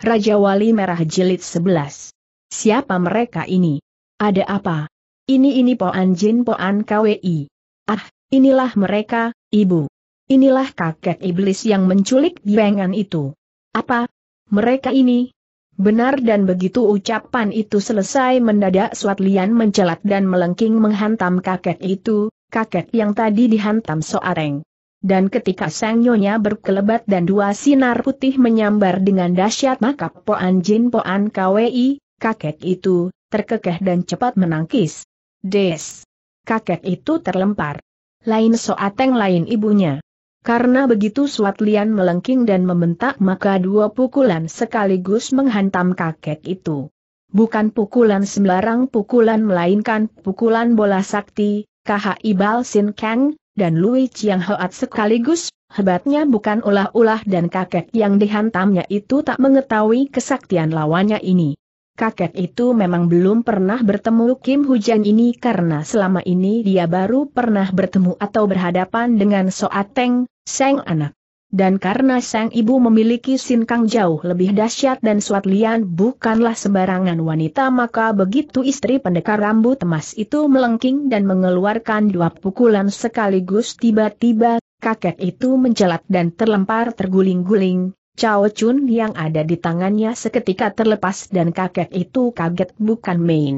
Raja Wali Merah Jilid 11. Siapa mereka ini? Ada apa? Ini ini Poan Jin Poan KWI. Ah, inilah mereka, ibu. Inilah kakek iblis yang menculik Yuengan itu. Apa? Mereka ini? Benar dan begitu ucapan itu selesai mendadak Suat Lian mencelat dan melengking menghantam kakek itu, kakek yang tadi dihantam Soareng. Dan ketika sang nyonya berkelebat dan dua sinar putih menyambar dengan dahsyat maka Poan Jin Poan KWI, kakek itu, terkekeh dan cepat menangkis. Des! Kakek itu terlempar. Lain soateng lain ibunya. Karena begitu Suat Lian melengking dan membentak maka dua pukulan sekaligus menghantam kakek itu. Bukan pukulan sembarang pukulan melainkan pukulan bola sakti, KHI Bal Sin Kang, dan Lui Chiang Hoat sekaligus, hebatnya bukan ulah-ulah dan kakek yang dihantamnya itu tak mengetahui kesaktian lawannya ini. Kakek itu memang belum pernah bertemu Kim Hujan ini karena selama ini dia baru pernah bertemu atau berhadapan dengan Soateng, Seng anak dan karena sang ibu memiliki sinkang jauh lebih dahsyat dan Suat Lian bukanlah sembarangan wanita maka begitu istri pendekar rambut emas itu melengking dan mengeluarkan dua pukulan sekaligus tiba-tiba, kakek itu menjelat dan terlempar terguling-guling, Chao Chun yang ada di tangannya seketika terlepas dan kakek itu kaget bukan main.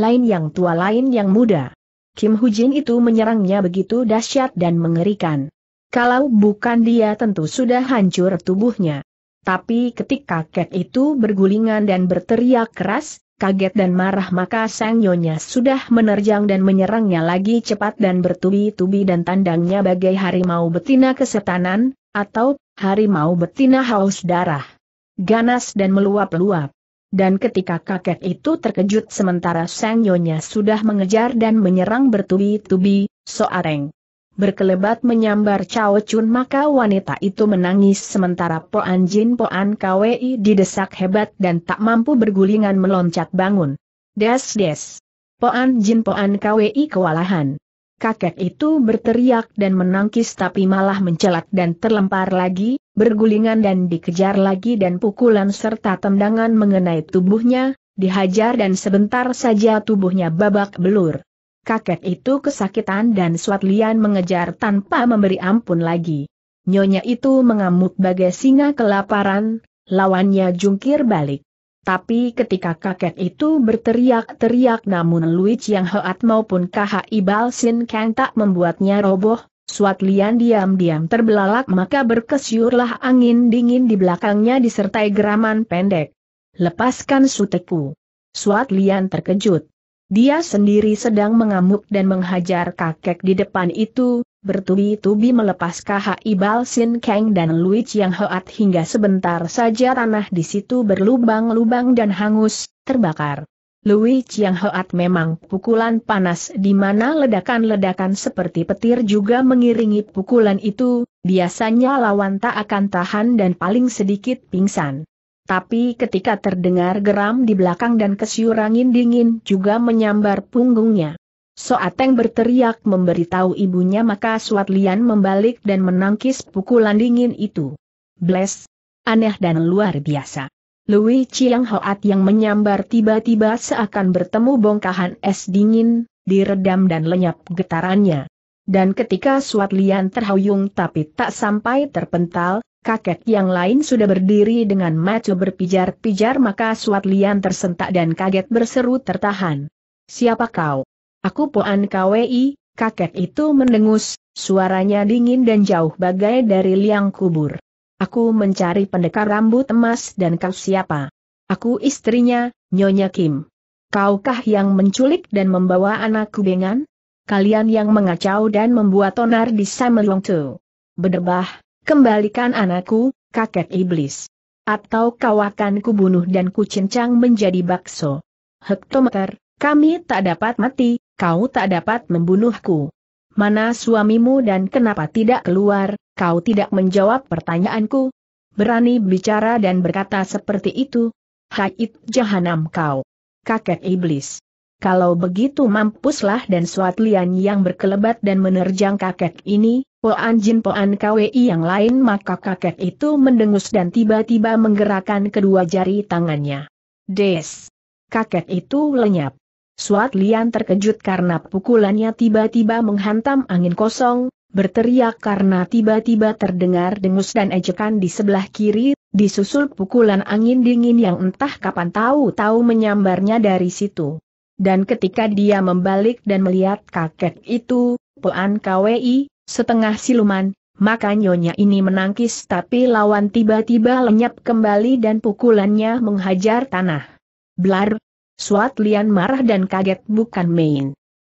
Lain yang tua lain yang muda. Kim Hujin itu menyerangnya begitu dahsyat dan mengerikan. Kalau bukan dia tentu sudah hancur tubuhnya. Tapi ketika kakek itu bergulingan dan berteriak keras, kaget dan marah maka sang nyonya sudah menerjang dan menyerangnya lagi cepat dan bertubi-tubi dan tandangnya bagai harimau betina kesetanan, atau harimau betina haus darah. Ganas dan meluap-luap. Dan ketika kakek itu terkejut sementara sang nyonya sudah mengejar dan menyerang bertubi-tubi, Soareng berkelebat menyambar Chao Chun maka wanita itu menangis sementara Po Jin Po An KWI didesak hebat dan tak mampu bergulingan meloncat bangun. Des des. Po An Jin Po An KWI kewalahan. Kakek itu berteriak dan menangkis tapi malah mencelat dan terlempar lagi, bergulingan dan dikejar lagi dan pukulan serta tendangan mengenai tubuhnya, dihajar dan sebentar saja tubuhnya babak belur kakek itu kesakitan dan Suat Lian mengejar tanpa memberi ampun lagi. Nyonya itu mengamuk bagai singa kelaparan, lawannya jungkir balik. Tapi ketika kakek itu berteriak-teriak namun Lui yang Hoat maupun Ibal sin Kang tak membuatnya roboh, Suat Lian diam-diam terbelalak maka berkesyurlah angin dingin di belakangnya disertai geraman pendek. Lepaskan suteku. Suat Lian terkejut. Dia sendiri sedang mengamuk dan menghajar kakek di depan itu, bertubi-tubi melepas KHI Balsin Kang dan Lui Chiang Hoat hingga sebentar saja tanah di situ berlubang-lubang dan hangus, terbakar. Lui Chiang Hoat memang pukulan panas di mana ledakan-ledakan seperti petir juga mengiringi pukulan itu, biasanya lawan tak akan tahan dan paling sedikit pingsan. Tapi ketika terdengar geram di belakang dan kesyurangin dingin juga menyambar punggungnya. Soateng berteriak memberitahu ibunya maka Suat Lian membalik dan menangkis pukulan dingin itu. Bless! Aneh dan luar biasa. Lui Chiang Hoat yang menyambar tiba-tiba seakan bertemu bongkahan es dingin, diredam dan lenyap getarannya. Dan ketika Suat Lian terhuyung tapi tak sampai terpental, kakek yang lain sudah berdiri dengan macu berpijar-pijar maka Suat Lian tersentak dan kaget berseru tertahan. Siapa kau? Aku Poan KWI, kakek itu mendengus, suaranya dingin dan jauh bagai dari liang kubur. Aku mencari pendekar rambut emas dan kau siapa? Aku istrinya, Nyonya Kim. Kaukah yang menculik dan membawa anakku bengan? Kalian yang mengacau dan membuat onar di Samlong Tu. Bedebah. Kembalikan anakku, kakek iblis. Atau kau akan kubunuh dan kucincang menjadi bakso. Hektometer, kami tak dapat mati, kau tak dapat membunuhku. Mana suamimu dan kenapa tidak keluar, kau tidak menjawab pertanyaanku? Berani bicara dan berkata seperti itu? Haid jahanam kau. Kakek iblis kalau begitu mampuslah dan suat lian yang berkelebat dan menerjang kakek ini, Poan Jin Poan Kwei yang lain maka kakek itu mendengus dan tiba-tiba menggerakkan kedua jari tangannya. Des! Kakek itu lenyap. Suat lian terkejut karena pukulannya tiba-tiba menghantam angin kosong, berteriak karena tiba-tiba terdengar dengus dan ejekan di sebelah kiri, disusul pukulan angin dingin yang entah kapan tahu-tahu menyambarnya dari situ. Dan ketika dia membalik dan melihat kakek itu, Puan KWI, setengah siluman, maka nyonya ini menangkis tapi lawan tiba-tiba lenyap kembali dan pukulannya menghajar tanah. Blar! Suat Lian marah dan kaget bukan main.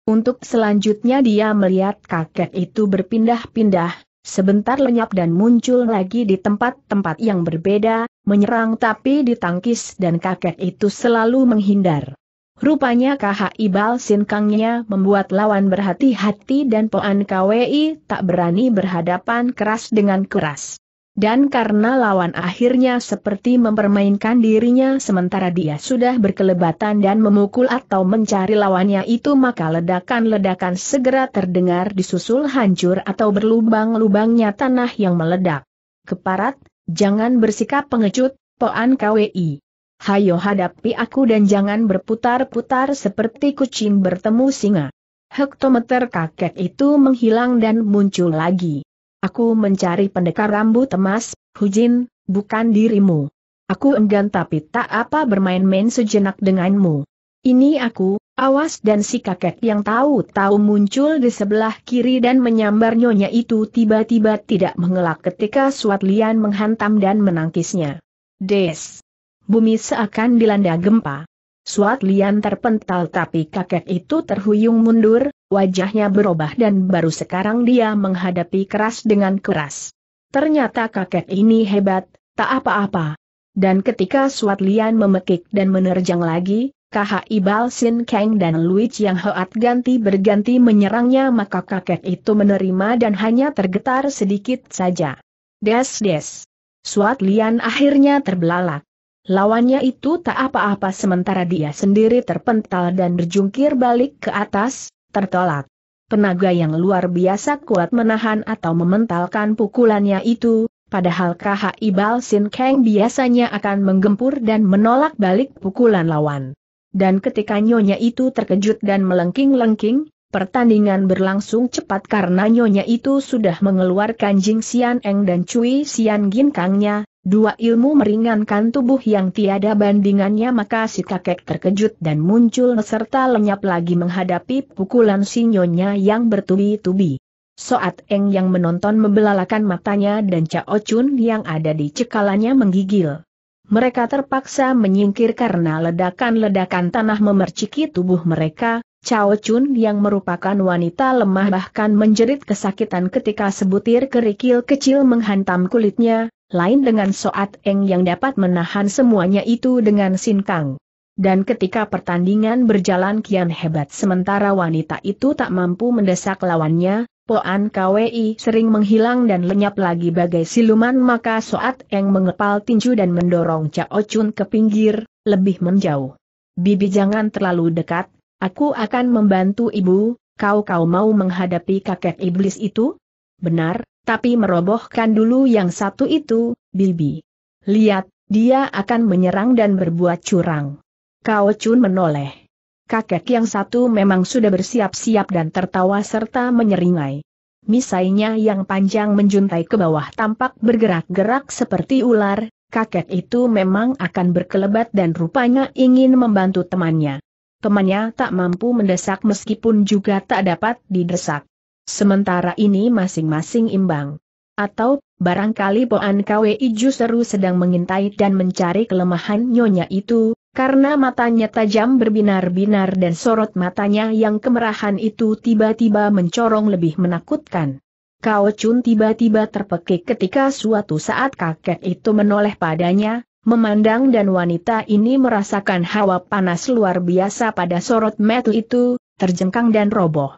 Untuk selanjutnya dia melihat kakek itu berpindah-pindah, sebentar lenyap dan muncul lagi di tempat-tempat yang berbeda, menyerang tapi ditangkis dan kakek itu selalu menghindar. Rupanya KHI Ibal Sinkangnya membuat lawan berhati-hati dan Poan KWI tak berani berhadapan keras dengan keras. Dan karena lawan akhirnya seperti mempermainkan dirinya sementara dia sudah berkelebatan dan memukul atau mencari lawannya itu maka ledakan-ledakan segera terdengar disusul hancur atau berlubang-lubangnya tanah yang meledak. Keparat, jangan bersikap pengecut, Poan KWI hayo hadapi aku dan jangan berputar-putar seperti kucing bertemu singa. Hektometer kakek itu menghilang dan muncul lagi. Aku mencari pendekar rambut emas, Hujin, bukan dirimu. Aku enggan tapi tak apa bermain-main sejenak denganmu. Ini aku, awas dan si kakek yang tahu-tahu muncul di sebelah kiri dan menyambar nyonya itu tiba-tiba tidak mengelak ketika Suatlian menghantam dan menangkisnya. Des! bumi seakan dilanda gempa. Suat Lian terpental tapi kakek itu terhuyung mundur, wajahnya berubah dan baru sekarang dia menghadapi keras dengan keras. Ternyata kakek ini hebat, tak apa-apa. Dan ketika Suat Lian memekik dan menerjang lagi, Kaha Ibal Sin Kang dan Luich yang hoat ganti berganti menyerangnya maka kakek itu menerima dan hanya tergetar sedikit saja. Des-des. Suat Lian akhirnya terbelalak. Lawannya itu tak apa-apa sementara dia sendiri terpental dan berjungkir balik ke atas, tertolak. Penaga yang luar biasa kuat menahan atau mementalkan pukulannya itu, padahal Kaha Ibal Sin Kang biasanya akan menggempur dan menolak balik pukulan lawan. Dan ketika nyonya itu terkejut dan melengking-lengking, pertandingan berlangsung cepat karena nyonya itu sudah mengeluarkan Jing Xian Eng dan Cui Xian Gin Kangnya, Dua ilmu meringankan tubuh yang tiada bandingannya maka si kakek terkejut dan muncul serta lenyap lagi menghadapi pukulan sinyonya yang bertubi-tubi. Soat Eng yang menonton membelalakan matanya dan Cao Chun yang ada di cekalannya menggigil. Mereka terpaksa menyingkir karena ledakan-ledakan tanah memerciki tubuh mereka, Cao Chun yang merupakan wanita lemah bahkan menjerit kesakitan ketika sebutir kerikil kecil menghantam kulitnya, lain dengan Soat Eng yang dapat menahan semuanya itu dengan Sin Kang. Dan ketika pertandingan berjalan kian hebat sementara wanita itu tak mampu mendesak lawannya, Poan KWI sering menghilang dan lenyap lagi bagai siluman maka Soat Eng mengepal tinju dan mendorong Cao Chun ke pinggir, lebih menjauh. Bibi jangan terlalu dekat, aku akan membantu ibu, kau-kau mau menghadapi kakek iblis itu? Benar, tapi merobohkan dulu yang satu itu, Bibi. Lihat, dia akan menyerang dan berbuat curang. Kao Chun menoleh. Kakek yang satu memang sudah bersiap-siap dan tertawa serta menyeringai. Misainya yang panjang menjuntai ke bawah tampak bergerak-gerak seperti ular, kakek itu memang akan berkelebat dan rupanya ingin membantu temannya. Temannya tak mampu mendesak meskipun juga tak dapat didesak. Sementara ini masing-masing imbang. Atau, barangkali Poan Kwi justru sedang mengintai dan mencari kelemahan nyonya itu, karena matanya tajam berbinar-binar dan sorot matanya yang kemerahan itu tiba-tiba mencorong lebih menakutkan. Kao Chun tiba-tiba terpekik ketika suatu saat kakek itu menoleh padanya, memandang dan wanita ini merasakan hawa panas luar biasa pada sorot metu itu, terjengkang dan roboh.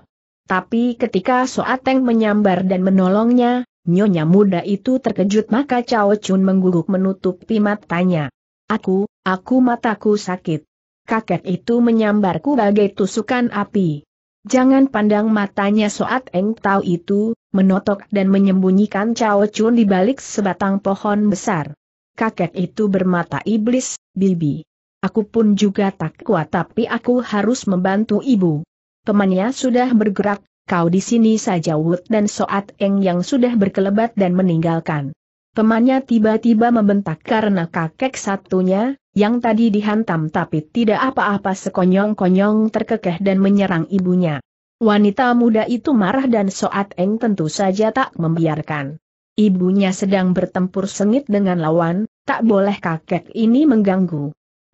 Tapi ketika Soateng menyambar dan menolongnya, nyonya muda itu terkejut maka Cao Chun mengguguk menutupi matanya. Aku, aku mataku sakit. Kakek itu menyambarku bagai tusukan api. Jangan pandang matanya Soateng tahu itu, menotok dan menyembunyikan Cao Chun di balik sebatang pohon besar. Kakek itu bermata iblis, Bibi. Aku pun juga tak kuat tapi aku harus membantu ibu. Temannya sudah bergerak, kau di sini saja Wut dan Soat Eng yang sudah berkelebat dan meninggalkan. Temannya tiba-tiba membentak karena kakek satunya, yang tadi dihantam tapi tidak apa-apa sekonyong-konyong terkekeh dan menyerang ibunya. Wanita muda itu marah dan Soat Eng tentu saja tak membiarkan. Ibunya sedang bertempur sengit dengan lawan, tak boleh kakek ini mengganggu.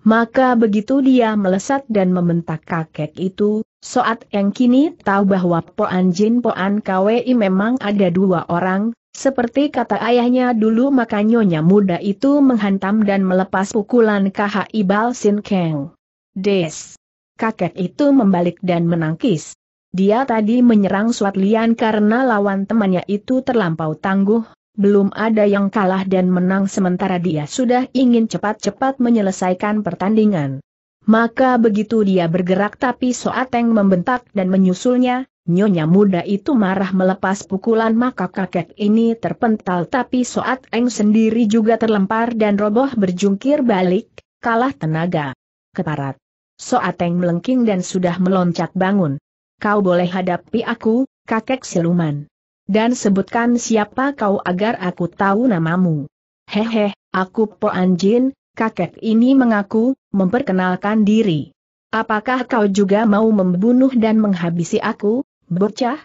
Maka begitu dia melesat dan membentak kakek itu, Soat yang kini tahu bahwa Poan Jin Poan KWI memang ada dua orang, seperti kata ayahnya dulu maka nyonya muda itu menghantam dan melepas pukulan KHI ibal Sin Keng. Des. Kakek itu membalik dan menangkis. Dia tadi menyerang Suat Lian karena lawan temannya itu terlampau tangguh, belum ada yang kalah dan menang sementara dia sudah ingin cepat-cepat menyelesaikan pertandingan. Maka begitu dia bergerak tapi Soateng membentak dan menyusulnya, nyonya muda itu marah melepas pukulan maka kakek ini terpental tapi Soateng sendiri juga terlempar dan roboh berjungkir balik, kalah tenaga. Keparat. Soateng melengking dan sudah meloncat bangun. Kau boleh hadapi aku, kakek siluman. Dan sebutkan siapa kau agar aku tahu namamu. Hehe, aku Po Anjin, kakek ini mengaku, memperkenalkan diri. Apakah kau juga mau membunuh dan menghabisi aku, bocah?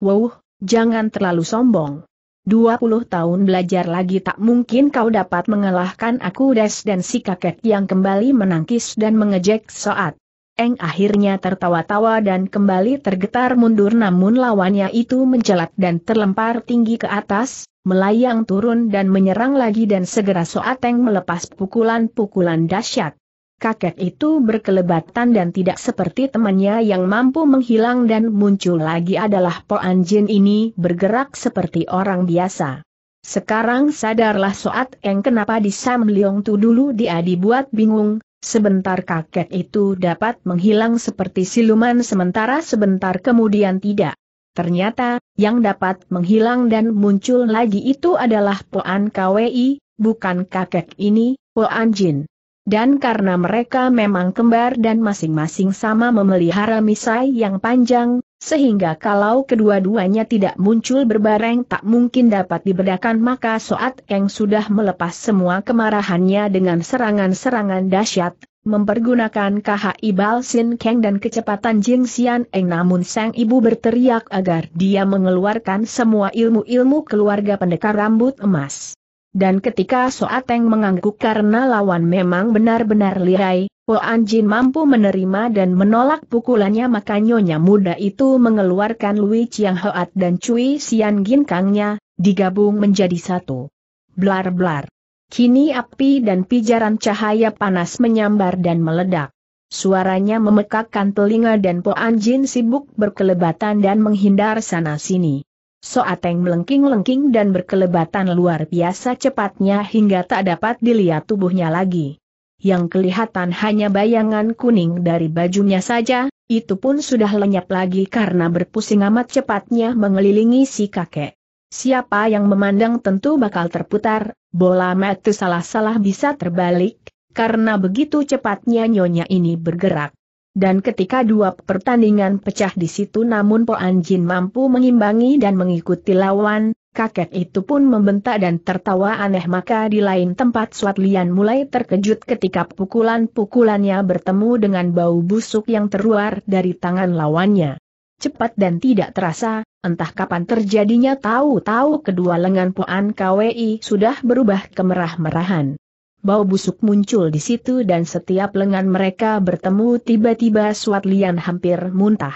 Wow, jangan terlalu sombong. 20 tahun belajar lagi tak mungkin kau dapat mengalahkan aku Des dan si kakek yang kembali menangkis dan mengejek saat. Eng akhirnya tertawa-tawa dan kembali tergetar mundur namun lawannya itu mencelat dan terlempar tinggi ke atas, melayang turun dan menyerang lagi dan segera Soateng melepas pukulan-pukulan dahsyat. Kakek itu berkelebatan dan tidak seperti temannya yang mampu menghilang dan muncul lagi adalah Po Anjin ini bergerak seperti orang biasa. Sekarang sadarlah Soat Eng kenapa di Sam Leong Tu dulu dia dibuat bingung, Sebentar kakek itu dapat menghilang seperti siluman sementara sebentar kemudian tidak. Ternyata, yang dapat menghilang dan muncul lagi itu adalah Poan Kwi, bukan kakek ini, Poan Jin. Dan karena mereka memang kembar dan masing-masing sama memelihara misai yang panjang, sehingga kalau kedua-duanya tidak muncul berbareng tak mungkin dapat dibedakan maka Soat Eng sudah melepas semua kemarahannya dengan serangan-serangan dahsyat, mempergunakan ibal sin Keng dan kecepatan Jing Xian Eng namun sang ibu berteriak agar dia mengeluarkan semua ilmu-ilmu keluarga pendekar rambut emas. Dan ketika Soateng mengangguk karena lawan memang benar-benar lirai, Po Anjin mampu menerima dan menolak pukulannya maka nyonya muda itu mengeluarkan Lui Chiang Hoat dan Cui Sian Ginkangnya, digabung menjadi satu. Blar-blar. Kini api dan pijaran cahaya panas menyambar dan meledak. Suaranya memekakkan telinga dan Po Anjin sibuk berkelebatan dan menghindar sana-sini. Soateng melengking-lengking dan berkelebatan luar biasa cepatnya hingga tak dapat dilihat tubuhnya lagi. Yang kelihatan hanya bayangan kuning dari bajunya saja, itu pun sudah lenyap lagi karena berpusing amat cepatnya mengelilingi si kakek. Siapa yang memandang tentu bakal terputar, bola mata salah-salah bisa terbalik, karena begitu cepatnya nyonya ini bergerak. Dan ketika dua pertandingan pecah di situ namun Po Anjin mampu mengimbangi dan mengikuti lawan, kakek itu pun membentak dan tertawa aneh maka di lain tempat Suat Lian mulai terkejut ketika pukulan-pukulannya bertemu dengan bau busuk yang terluar dari tangan lawannya. Cepat dan tidak terasa, entah kapan terjadinya tahu-tahu kedua lengan Po An KWI sudah berubah kemerah-merahan bau busuk muncul di situ dan setiap lengan mereka bertemu tiba-tiba Suat Lian hampir muntah.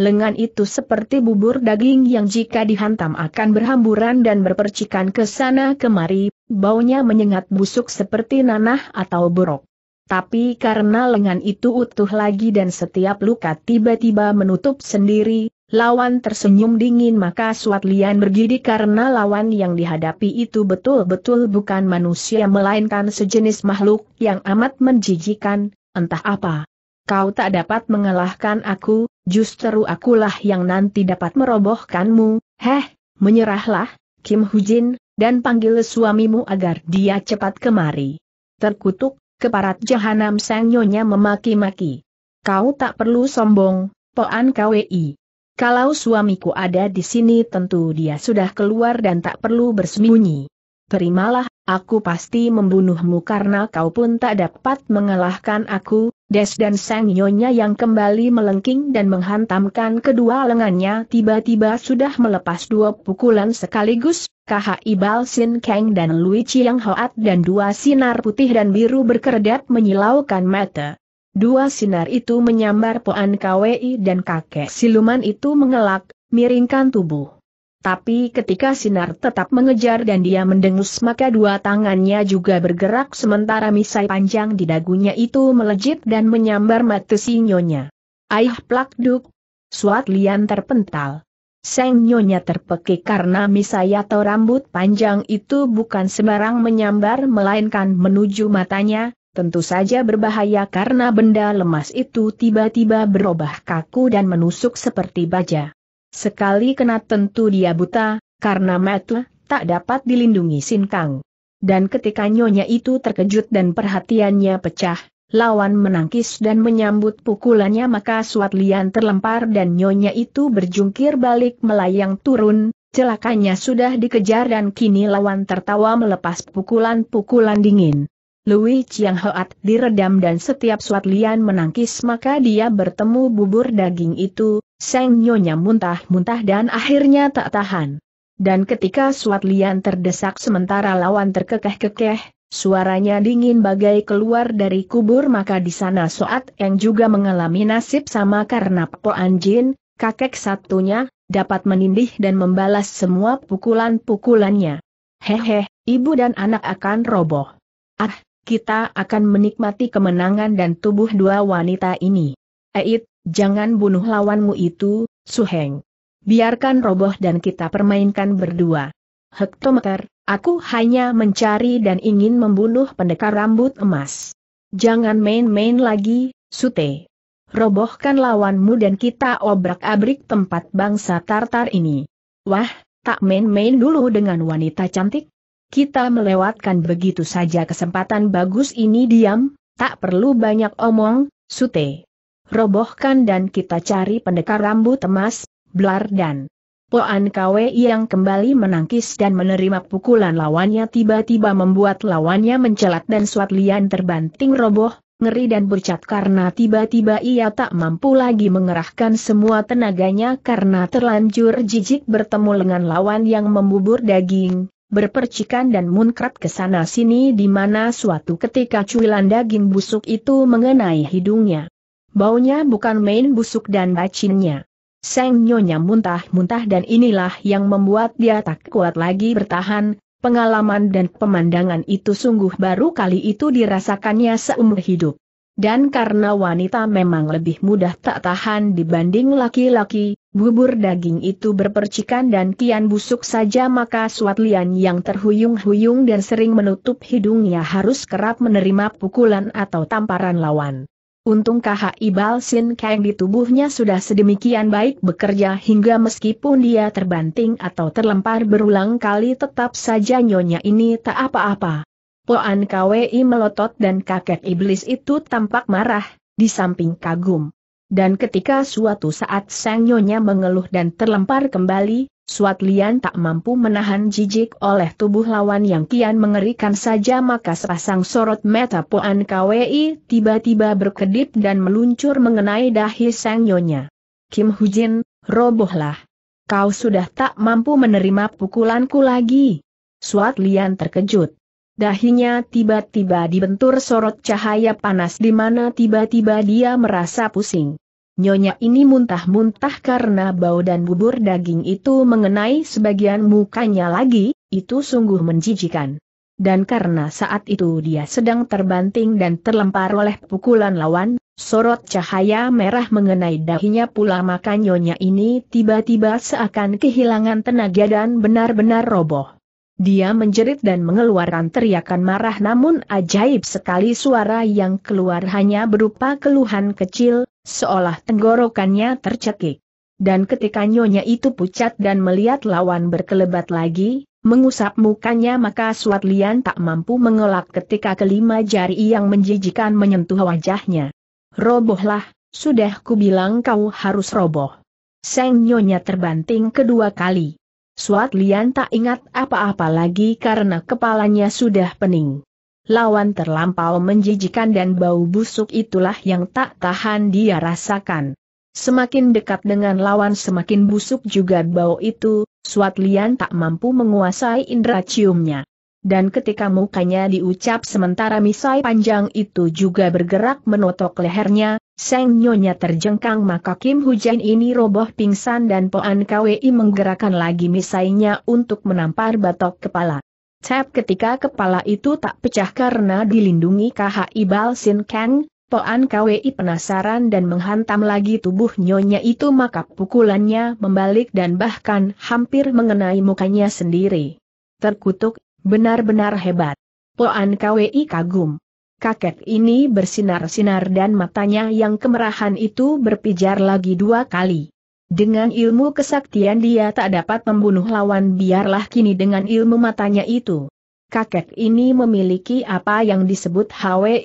Lengan itu seperti bubur daging yang jika dihantam akan berhamburan dan berpercikan ke sana kemari, baunya menyengat busuk seperti nanah atau borok. Tapi karena lengan itu utuh lagi dan setiap luka tiba-tiba menutup sendiri, Lawan tersenyum dingin maka Suat Lian bergidi karena lawan yang dihadapi itu betul-betul bukan manusia melainkan sejenis makhluk yang amat menjijikan, entah apa. Kau tak dapat mengalahkan aku, justru akulah yang nanti dapat merobohkanmu, heh, menyerahlah, Kim Hujin, dan panggil suamimu agar dia cepat kemari. Terkutuk, keparat jahanam sang nyonya memaki-maki. Kau tak perlu sombong, Poan KWI. Kalau suamiku ada di sini tentu dia sudah keluar dan tak perlu bersembunyi. Terimalah, aku pasti membunuhmu karena kau pun tak dapat mengalahkan aku, Des dan sang nyonya yang kembali melengking dan menghantamkan kedua lengannya tiba-tiba sudah melepas dua pukulan sekaligus, KHI Bal Sin Kang dan Lui Chiang Hoat dan dua sinar putih dan biru berkerdat menyilaukan mata. Dua sinar itu menyambar Poan KWI dan kakek siluman itu mengelak, miringkan tubuh. Tapi ketika sinar tetap mengejar dan dia mendengus maka dua tangannya juga bergerak sementara misai panjang di dagunya itu melejit dan menyambar mata si nyonya. Aih plak duk. Suat lian terpental. Seng nyonya terpekik karena misai atau rambut panjang itu bukan sembarang menyambar melainkan menuju matanya, Tentu saja berbahaya karena benda lemas itu tiba-tiba berubah kaku dan menusuk seperti baja. Sekali kena tentu dia buta, karena mata tak dapat dilindungi Sinkang. Dan ketika nyonya itu terkejut dan perhatiannya pecah, lawan menangkis dan menyambut pukulannya maka Suat Lian terlempar dan nyonya itu berjungkir balik melayang turun, celakanya sudah dikejar dan kini lawan tertawa melepas pukulan-pukulan dingin. Lui Chiang Hoat diredam dan setiap Suat Lian menangkis maka dia bertemu bubur daging itu, Seng Nyonya muntah-muntah dan akhirnya tak tahan. Dan ketika Suat Lian terdesak sementara lawan terkekeh-kekeh, Suaranya dingin bagai keluar dari kubur maka di sana Soat yang juga mengalami nasib sama karena Po Anjin, kakek satunya, dapat menindih dan membalas semua pukulan-pukulannya. Hehe, ibu dan anak akan roboh. Ah, kita akan menikmati kemenangan dan tubuh dua wanita ini. Eit, jangan bunuh lawanmu itu, Suheng. Biarkan roboh dan kita permainkan berdua. Hektometer, aku hanya mencari dan ingin membunuh pendekar rambut emas. Jangan main-main lagi, Sute. Robohkan lawanmu dan kita obrak-abrik tempat bangsa Tartar ini. Wah, tak main-main dulu dengan wanita cantik? kita melewatkan begitu saja kesempatan bagus ini diam, tak perlu banyak omong, sute. Robohkan dan kita cari pendekar rambut emas, blar dan. Poan kawe yang kembali menangkis dan menerima pukulan lawannya tiba-tiba membuat lawannya mencelat dan suat lian terbanting roboh, ngeri dan bercat karena tiba-tiba ia tak mampu lagi mengerahkan semua tenaganya karena terlanjur jijik bertemu dengan lawan yang membubur daging, berpercikan dan munkrat ke sana sini di mana suatu ketika cuilan daging busuk itu mengenai hidungnya. Baunya bukan main busuk dan bacinnya. Seng Nyonya muntah-muntah dan inilah yang membuat dia tak kuat lagi bertahan, pengalaman dan pemandangan itu sungguh baru kali itu dirasakannya seumur hidup. Dan karena wanita memang lebih mudah tak tahan dibanding laki-laki, Bubur daging itu berpercikan dan kian busuk saja maka Suat Lian yang terhuyung-huyung dan sering menutup hidungnya harus kerap menerima pukulan atau tamparan lawan. Untung Ibal Sin Kang di tubuhnya sudah sedemikian baik bekerja hingga meskipun dia terbanting atau terlempar berulang kali tetap saja nyonya ini tak apa-apa. Poan KWI melotot dan kakek iblis itu tampak marah, di samping kagum. Dan ketika suatu saat sang nyonya mengeluh dan terlempar kembali, Suat Lian tak mampu menahan jijik oleh tubuh lawan yang kian mengerikan saja maka sepasang sorot mata Poan KWI tiba-tiba berkedip dan meluncur mengenai dahi sang nyonya. Kim Hujin, robohlah. Kau sudah tak mampu menerima pukulanku lagi. Suat Lian terkejut. Dahinya tiba-tiba dibentur sorot cahaya panas di mana tiba-tiba dia merasa pusing. Nyonya ini muntah-muntah karena bau dan bubur daging itu mengenai sebagian mukanya lagi, itu sungguh menjijikan. Dan karena saat itu dia sedang terbanting dan terlempar oleh pukulan lawan, sorot cahaya merah mengenai dahinya pula maka nyonya ini tiba-tiba seakan kehilangan tenaga dan benar-benar roboh. Dia menjerit dan mengeluarkan teriakan marah namun ajaib sekali suara yang keluar hanya berupa keluhan kecil, seolah tenggorokannya tercekik. Dan ketika nyonya itu pucat dan melihat lawan berkelebat lagi, mengusap mukanya maka Suat Lian tak mampu mengelak ketika kelima jari yang menjijikan menyentuh wajahnya. Robohlah, sudah kubilang kau harus roboh. Seng nyonya terbanting kedua kali. Suat Lian tak ingat apa-apa lagi karena kepalanya sudah pening. Lawan terlampau menjijikan dan bau busuk itulah yang tak tahan dia rasakan. Semakin dekat dengan lawan semakin busuk juga bau itu, Suat Lian tak mampu menguasai indera ciumnya. Dan ketika mukanya diucap sementara misai panjang itu juga bergerak menotok lehernya, Seng Nyonya terjengkang maka Kim Hujan ini roboh pingsan dan Poan Kwei menggerakkan lagi misainya untuk menampar batok kepala. Tap ketika kepala itu tak pecah karena dilindungi KHI Ibal Sin Kang, Poan Kwei penasaran dan menghantam lagi tubuh Nyonya itu maka pukulannya membalik dan bahkan hampir mengenai mukanya sendiri. Terkutuk, benar-benar hebat. Poan Kwei kagum kakek ini bersinar-sinar dan matanya yang kemerahan itu berpijar lagi dua kali. Dengan ilmu kesaktian dia tak dapat membunuh lawan biarlah kini dengan ilmu matanya itu. Kakek ini memiliki apa yang disebut Hwe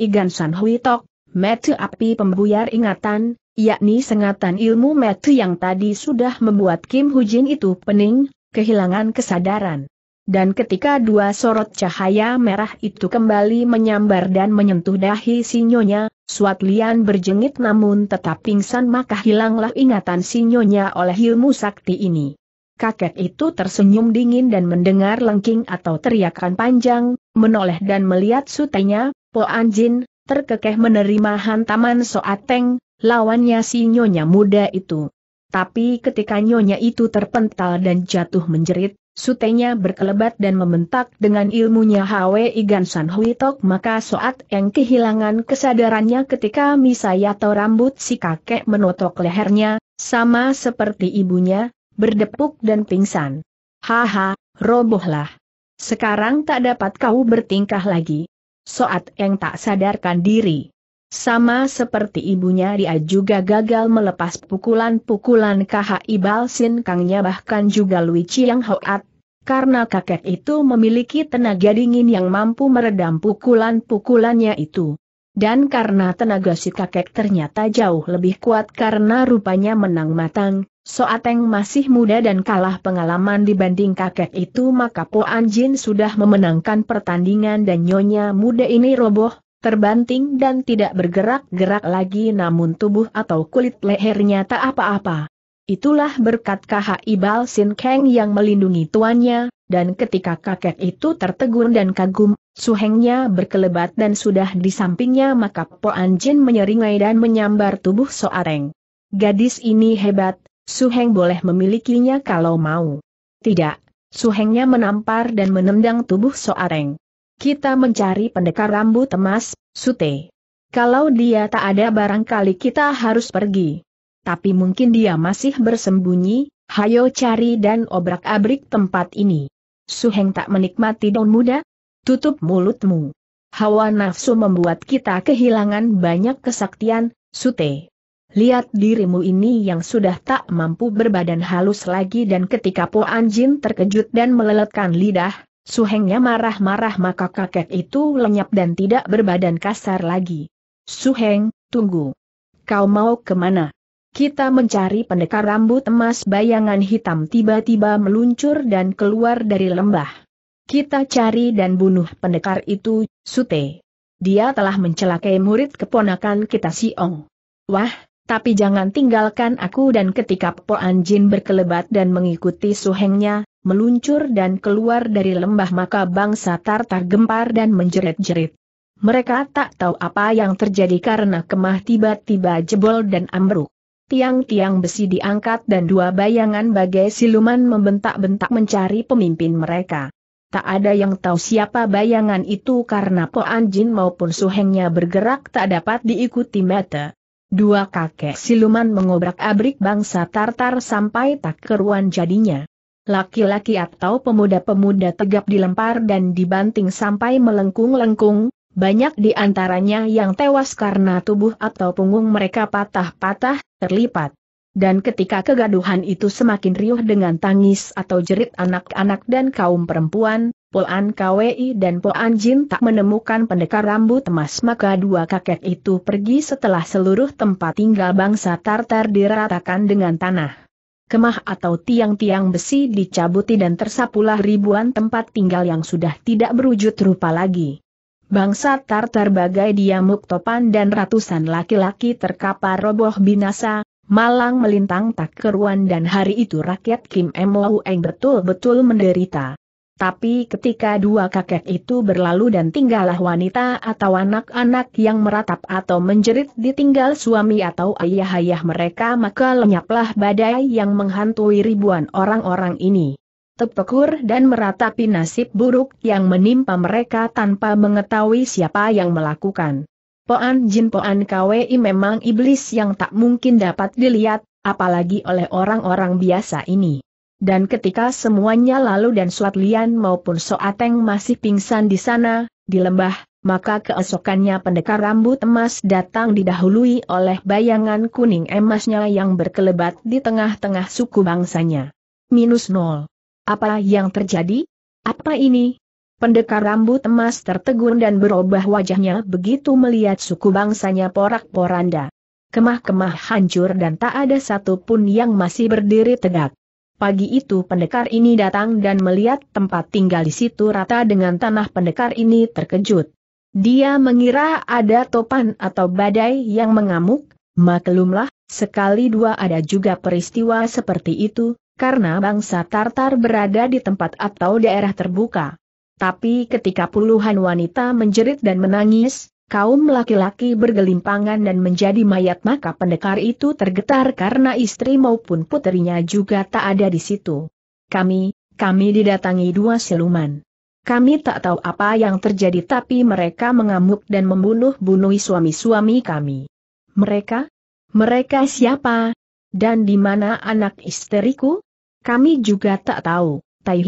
Hui Tok, metu api pembuyar ingatan, yakni sengatan ilmu metu yang tadi sudah membuat Kim Hujin itu pening, kehilangan kesadaran. Dan ketika dua sorot cahaya merah itu kembali menyambar dan menyentuh dahi sinyonya, Suat Lian berjengit namun tetap pingsan maka hilanglah ingatan sinyonya oleh ilmu sakti ini. Kakek itu tersenyum dingin dan mendengar lengking atau teriakan panjang, menoleh dan melihat sutenya, Po Anjin, terkekeh menerima hantaman Soateng, lawannya si nyonya muda itu. Tapi ketika nyonya itu terpental dan jatuh menjerit, Sutenya berkelebat dan membentak dengan ilmunya san hui tok maka Soat yang kehilangan kesadarannya ketika misaya atau rambut si kakek menotok lehernya, sama seperti ibunya, berdepuk dan pingsan. Haha, robohlah. Sekarang tak dapat kau bertingkah lagi. Soat yang tak sadarkan diri. Sama seperti ibunya dia juga gagal melepas pukulan-pukulan KHI Balsin Kangnya bahkan juga Lui Chiang Hoat. Karena kakek itu memiliki tenaga dingin yang mampu meredam pukulan-pukulannya itu. Dan karena tenaga si kakek ternyata jauh lebih kuat karena rupanya menang matang, Soateng masih muda dan kalah pengalaman dibanding kakek itu maka Po Anjin sudah memenangkan pertandingan dan nyonya muda ini roboh, terbanting dan tidak bergerak-gerak lagi namun tubuh atau kulit lehernya tak apa-apa. Itulah berkat K.H. ibal Sin Kang yang melindungi tuannya, dan ketika kakek itu tertegun dan kagum, suhengnya berkelebat dan sudah di sampingnya maka Po Anjin menyeringai dan menyambar tubuh Soareng. Gadis ini hebat, suheng boleh memilikinya kalau mau. Tidak, suhengnya menampar dan menendang tubuh Soareng. Kita mencari pendekar rambut emas, Sute. Kalau dia tak ada barangkali kita harus pergi. Tapi mungkin dia masih bersembunyi, hayo cari dan obrak-abrik tempat ini. Suheng tak menikmati daun muda? Tutup mulutmu. Hawa nafsu membuat kita kehilangan banyak kesaktian, Sute. Lihat dirimu ini yang sudah tak mampu berbadan halus lagi dan ketika Po Anjin terkejut dan meleletkan lidah, Suhengnya marah-marah maka kakek itu lenyap dan tidak berbadan kasar lagi. Suheng, tunggu. Kau mau kemana? Kita mencari pendekar rambut emas bayangan hitam tiba-tiba meluncur dan keluar dari lembah. Kita cari dan bunuh pendekar itu, Sute. Dia telah mencelakai murid keponakan kita si Ong. Wah, tapi jangan tinggalkan aku dan ketika Po Anjin berkelebat dan mengikuti suhengnya, meluncur dan keluar dari lembah maka bangsa Tartar gempar dan menjerit-jerit. Mereka tak tahu apa yang terjadi karena kemah tiba-tiba jebol dan ambruk. Tiang-tiang besi diangkat dan dua bayangan bagai siluman membentak-bentak mencari pemimpin mereka. Tak ada yang tahu siapa bayangan itu karena Po Anjin maupun suhengnya bergerak tak dapat diikuti mata. Dua kakek siluman mengobrak-abrik bangsa Tartar sampai tak keruan jadinya. Laki-laki atau pemuda-pemuda tegap dilempar dan dibanting sampai melengkung-lengkung, banyak di antaranya yang tewas karena tubuh atau punggung mereka patah-patah, terlipat. Dan ketika kegaduhan itu semakin riuh dengan tangis atau jerit anak-anak dan kaum perempuan, Poan Kwei dan Poan Jin tak menemukan pendekar rambut emas maka dua kakek itu pergi setelah seluruh tempat tinggal bangsa Tartar diratakan dengan tanah kemah atau tiang-tiang besi dicabuti dan tersapulah ribuan tempat tinggal yang sudah tidak berwujud rupa lagi. Bangsa Tartar bagai diamuk topan dan ratusan laki-laki terkapar roboh binasa, malang melintang tak keruan dan hari itu rakyat Kim Eng betul-betul menderita. Tapi ketika dua kakek itu berlalu dan tinggallah wanita atau anak-anak yang meratap atau menjerit ditinggal suami atau ayah-ayah mereka maka lenyaplah badai yang menghantui ribuan orang-orang ini. Tepekur dan meratapi nasib buruk yang menimpa mereka tanpa mengetahui siapa yang melakukan. Poan Jin Poan KWI memang iblis yang tak mungkin dapat dilihat, apalagi oleh orang-orang biasa ini. Dan ketika semuanya lalu dan Suat Lian maupun Soateng masih pingsan di sana, di lembah, maka keesokannya pendekar rambut emas datang didahului oleh bayangan kuning emasnya yang berkelebat di tengah-tengah suku bangsanya. Minus nol. Apa yang terjadi? Apa ini? Pendekar rambut emas tertegun dan berubah wajahnya begitu melihat suku bangsanya porak-poranda. Kemah-kemah hancur dan tak ada satupun yang masih berdiri tegak. Pagi itu pendekar ini datang dan melihat tempat tinggal di situ rata dengan tanah pendekar ini terkejut. Dia mengira ada topan atau badai yang mengamuk, maklumlah, sekali dua ada juga peristiwa seperti itu, karena bangsa Tartar berada di tempat atau daerah terbuka. Tapi ketika puluhan wanita menjerit dan menangis, kaum laki-laki bergelimpangan dan menjadi mayat maka pendekar itu tergetar karena istri maupun putrinya juga tak ada di situ. Kami, kami didatangi dua siluman. Kami tak tahu apa yang terjadi tapi mereka mengamuk dan membunuh-bunuh suami-suami kami. Mereka? Mereka siapa? Dan di mana anak istriku? Kami juga tak tahu, Tai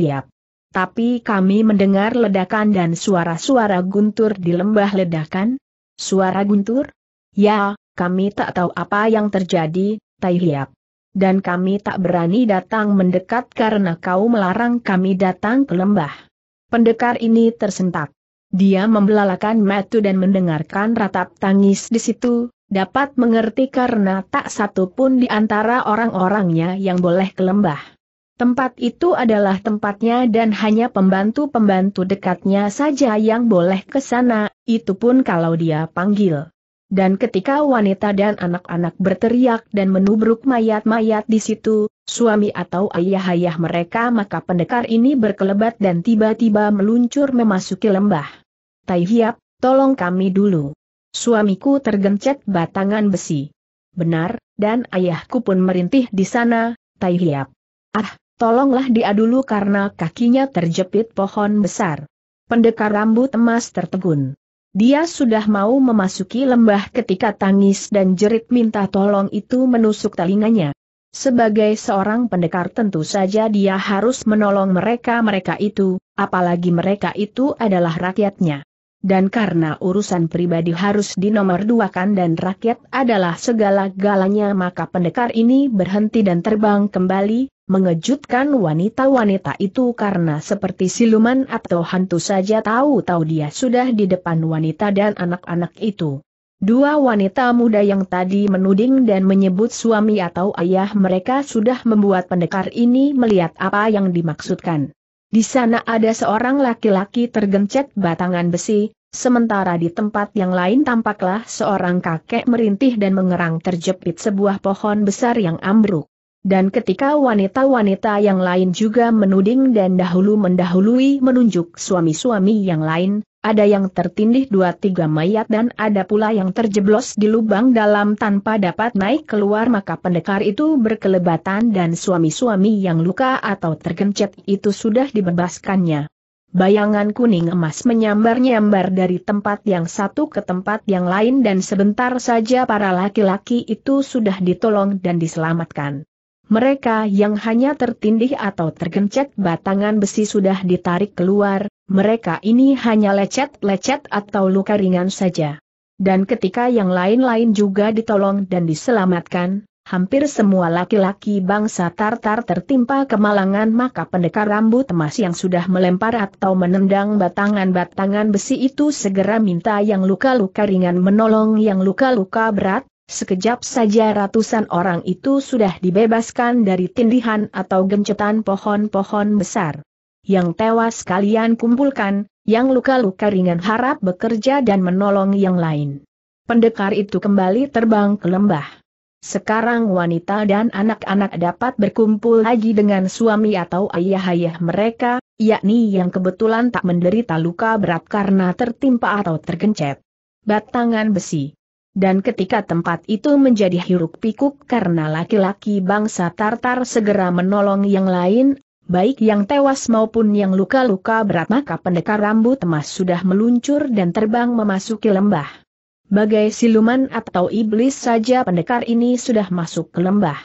tapi kami mendengar ledakan dan suara-suara guntur di lembah ledakan? Suara guntur? Ya, kami tak tahu apa yang terjadi, Tai Hiap. Dan kami tak berani datang mendekat karena kau melarang kami datang ke lembah. Pendekar ini tersentak. Dia membelalakan matu dan mendengarkan ratap tangis di situ, dapat mengerti karena tak satu pun di antara orang-orangnya yang boleh ke lembah. Tempat itu adalah tempatnya dan hanya pembantu-pembantu dekatnya saja yang boleh ke sana, itu pun kalau dia panggil. Dan ketika wanita dan anak-anak berteriak dan menubruk mayat-mayat di situ, suami atau ayah-ayah mereka maka pendekar ini berkelebat dan tiba-tiba meluncur memasuki lembah. Tai Hiap, tolong kami dulu. Suamiku tergencet batangan besi. Benar, dan ayahku pun merintih di sana, Tai Hiap. Ah, Tolonglah dia dulu karena kakinya terjepit pohon besar. Pendekar rambut emas tertegun. Dia sudah mau memasuki lembah ketika tangis dan jerit minta tolong itu menusuk telinganya. Sebagai seorang pendekar tentu saja dia harus menolong mereka-mereka itu, apalagi mereka itu adalah rakyatnya dan karena urusan pribadi harus dinomorduakan dan rakyat adalah segala-galanya maka pendekar ini berhenti dan terbang kembali, mengejutkan wanita-wanita itu karena seperti siluman atau hantu saja tahu-tahu dia sudah di depan wanita dan anak-anak itu. Dua wanita muda yang tadi menuding dan menyebut suami atau ayah mereka sudah membuat pendekar ini melihat apa yang dimaksudkan. Di sana ada seorang laki-laki tergencet batangan besi, sementara di tempat yang lain tampaklah seorang kakek merintih dan mengerang terjepit sebuah pohon besar yang ambruk. Dan ketika wanita-wanita yang lain juga menuding dan dahulu mendahului menunjuk suami-suami yang lain, ada yang tertindih dua tiga mayat dan ada pula yang terjeblos di lubang dalam tanpa dapat naik keluar maka pendekar itu berkelebatan dan suami-suami yang luka atau tergencet itu sudah dibebaskannya. Bayangan kuning emas menyambar-nyambar dari tempat yang satu ke tempat yang lain dan sebentar saja para laki-laki itu sudah ditolong dan diselamatkan. Mereka yang hanya tertindih atau tergencet batangan besi sudah ditarik keluar, mereka ini hanya lecet-lecet atau luka ringan saja. Dan ketika yang lain-lain juga ditolong dan diselamatkan, hampir semua laki-laki bangsa Tartar tertimpa kemalangan maka pendekar rambut emas yang sudah melempar atau menendang batangan-batangan besi itu segera minta yang luka-luka ringan menolong yang luka-luka berat, Sekejap saja ratusan orang itu sudah dibebaskan dari tindihan atau gencetan pohon-pohon besar. Yang tewas kalian kumpulkan, yang luka-luka ringan harap bekerja dan menolong yang lain. Pendekar itu kembali terbang ke lembah. Sekarang wanita dan anak-anak dapat berkumpul lagi dengan suami atau ayah-ayah mereka, yakni yang kebetulan tak menderita luka berat karena tertimpa atau tergencet. Batangan besi dan ketika tempat itu menjadi hiruk pikuk karena laki-laki bangsa Tartar segera menolong yang lain, baik yang tewas maupun yang luka-luka berat maka pendekar rambut emas sudah meluncur dan terbang memasuki lembah. Bagai siluman atau iblis saja pendekar ini sudah masuk ke lembah.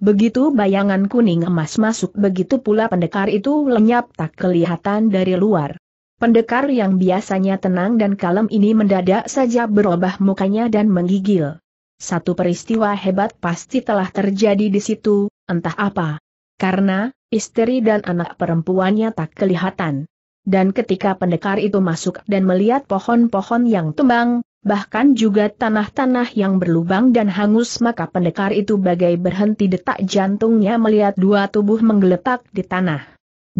Begitu bayangan kuning emas masuk begitu pula pendekar itu lenyap tak kelihatan dari luar. Pendekar yang biasanya tenang dan kalem ini mendadak saja berubah mukanya dan menggigil. Satu peristiwa hebat pasti telah terjadi di situ, entah apa. Karena, istri dan anak perempuannya tak kelihatan. Dan ketika pendekar itu masuk dan melihat pohon-pohon yang tumbang, bahkan juga tanah-tanah yang berlubang dan hangus maka pendekar itu bagai berhenti detak jantungnya melihat dua tubuh menggeletak di tanah.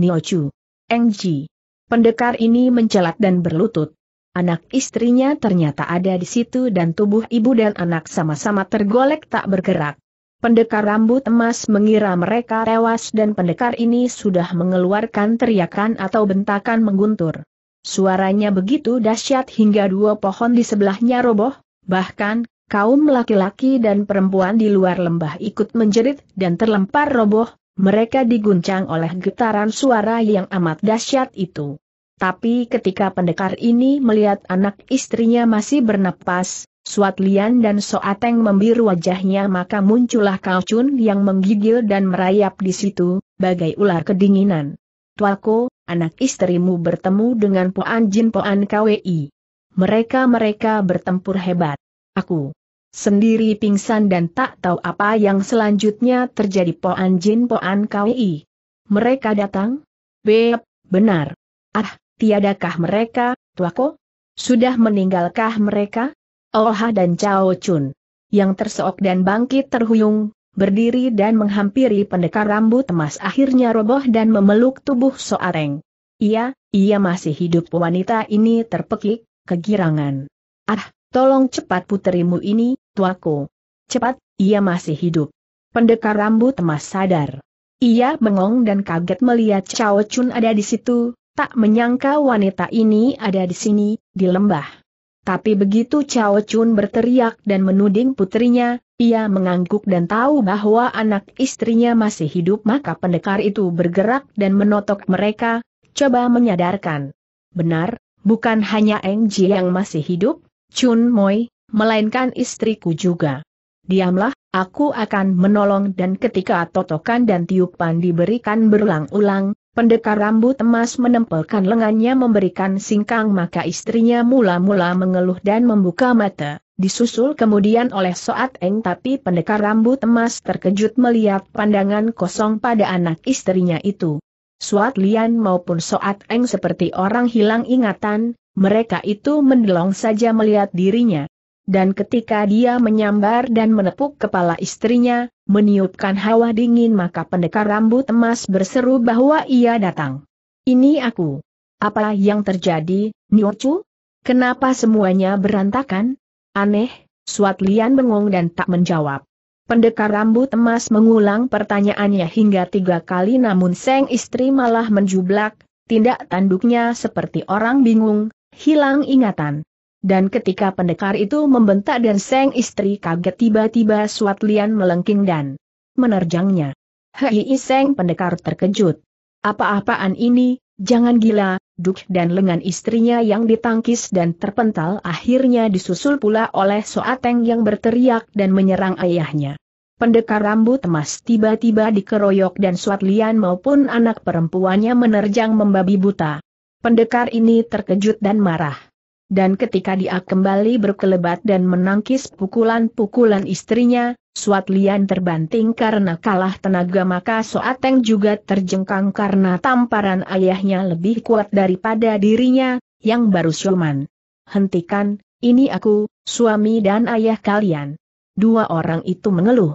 Niochu. Engji. Pendekar ini mencelat dan berlutut. Anak istrinya ternyata ada di situ dan tubuh ibu dan anak sama-sama tergolek tak bergerak. Pendekar rambut emas mengira mereka tewas dan pendekar ini sudah mengeluarkan teriakan atau bentakan mengguntur. Suaranya begitu dahsyat hingga dua pohon di sebelahnya roboh, bahkan, kaum laki-laki dan perempuan di luar lembah ikut menjerit dan terlempar roboh, mereka diguncang oleh getaran suara yang amat dahsyat itu. Tapi ketika pendekar ini melihat anak istrinya masih bernapas, Suat Lian dan Soateng membiru wajahnya maka muncullah kalcun yang menggigil dan merayap di situ, bagai ular kedinginan. Tuako, anak istrimu bertemu dengan Poan Jin Poan KWI. Mereka-mereka bertempur hebat. Aku sendiri pingsan dan tak tahu apa yang selanjutnya terjadi Poan Jin Poan kwi Mereka datang? Beb, benar. Ah, tiadakah mereka, Tuako? Sudah meninggalkah mereka? Oha oh dan cao Chun. Yang terseok dan bangkit terhuyung, berdiri dan menghampiri pendekar rambut emas akhirnya roboh dan memeluk tubuh Soareng. Iya, ia masih hidup wanita ini terpekik, kegirangan. Ah, Tolong cepat puterimu ini, tuaku. Cepat, ia masih hidup. Pendekar rambut emas sadar. Ia bengong dan kaget melihat Cao Chun ada di situ, tak menyangka wanita ini ada di sini, di lembah. Tapi begitu Cao Chun berteriak dan menuding putrinya, ia mengangguk dan tahu bahwa anak istrinya masih hidup maka pendekar itu bergerak dan menotok mereka, coba menyadarkan. Benar, bukan hanya Eng Ji yang masih hidup, Chun Moi, melainkan istriku juga. Diamlah, aku akan menolong dan ketika totokan dan tiupan diberikan berulang-ulang, pendekar rambut emas menempelkan lengannya memberikan singkang maka istrinya mula-mula mengeluh dan membuka mata, disusul kemudian oleh Soat Eng tapi pendekar rambut emas terkejut melihat pandangan kosong pada anak istrinya itu. Soat Lian maupun Soat Eng seperti orang hilang ingatan, mereka itu mendelong saja melihat dirinya. Dan ketika dia menyambar dan menepuk kepala istrinya, meniupkan hawa dingin maka pendekar rambut emas berseru bahwa ia datang. Ini aku. Apa yang terjadi, Niochu? Kenapa semuanya berantakan? Aneh, Suat Lian bengong dan tak menjawab. Pendekar rambut emas mengulang pertanyaannya hingga tiga kali namun Seng istri malah menjublak, tindak tanduknya seperti orang bingung, hilang ingatan. Dan ketika pendekar itu membentak dan seng istri kaget tiba-tiba Suat Lian melengking dan menerjangnya. Hei Seng pendekar terkejut. Apa-apaan ini, jangan gila, Duk dan lengan istrinya yang ditangkis dan terpental akhirnya disusul pula oleh Soateng yang berteriak dan menyerang ayahnya. Pendekar rambut emas tiba-tiba dikeroyok dan Suat Lian maupun anak perempuannya menerjang membabi buta. Pendekar ini terkejut dan marah. Dan ketika dia kembali berkelebat dan menangkis pukulan-pukulan istrinya, Suat Lian terbanting karena kalah tenaga maka Soateng juga terjengkang karena tamparan ayahnya lebih kuat daripada dirinya, yang baru siuman. Hentikan, ini aku, suami dan ayah kalian. Dua orang itu mengeluh.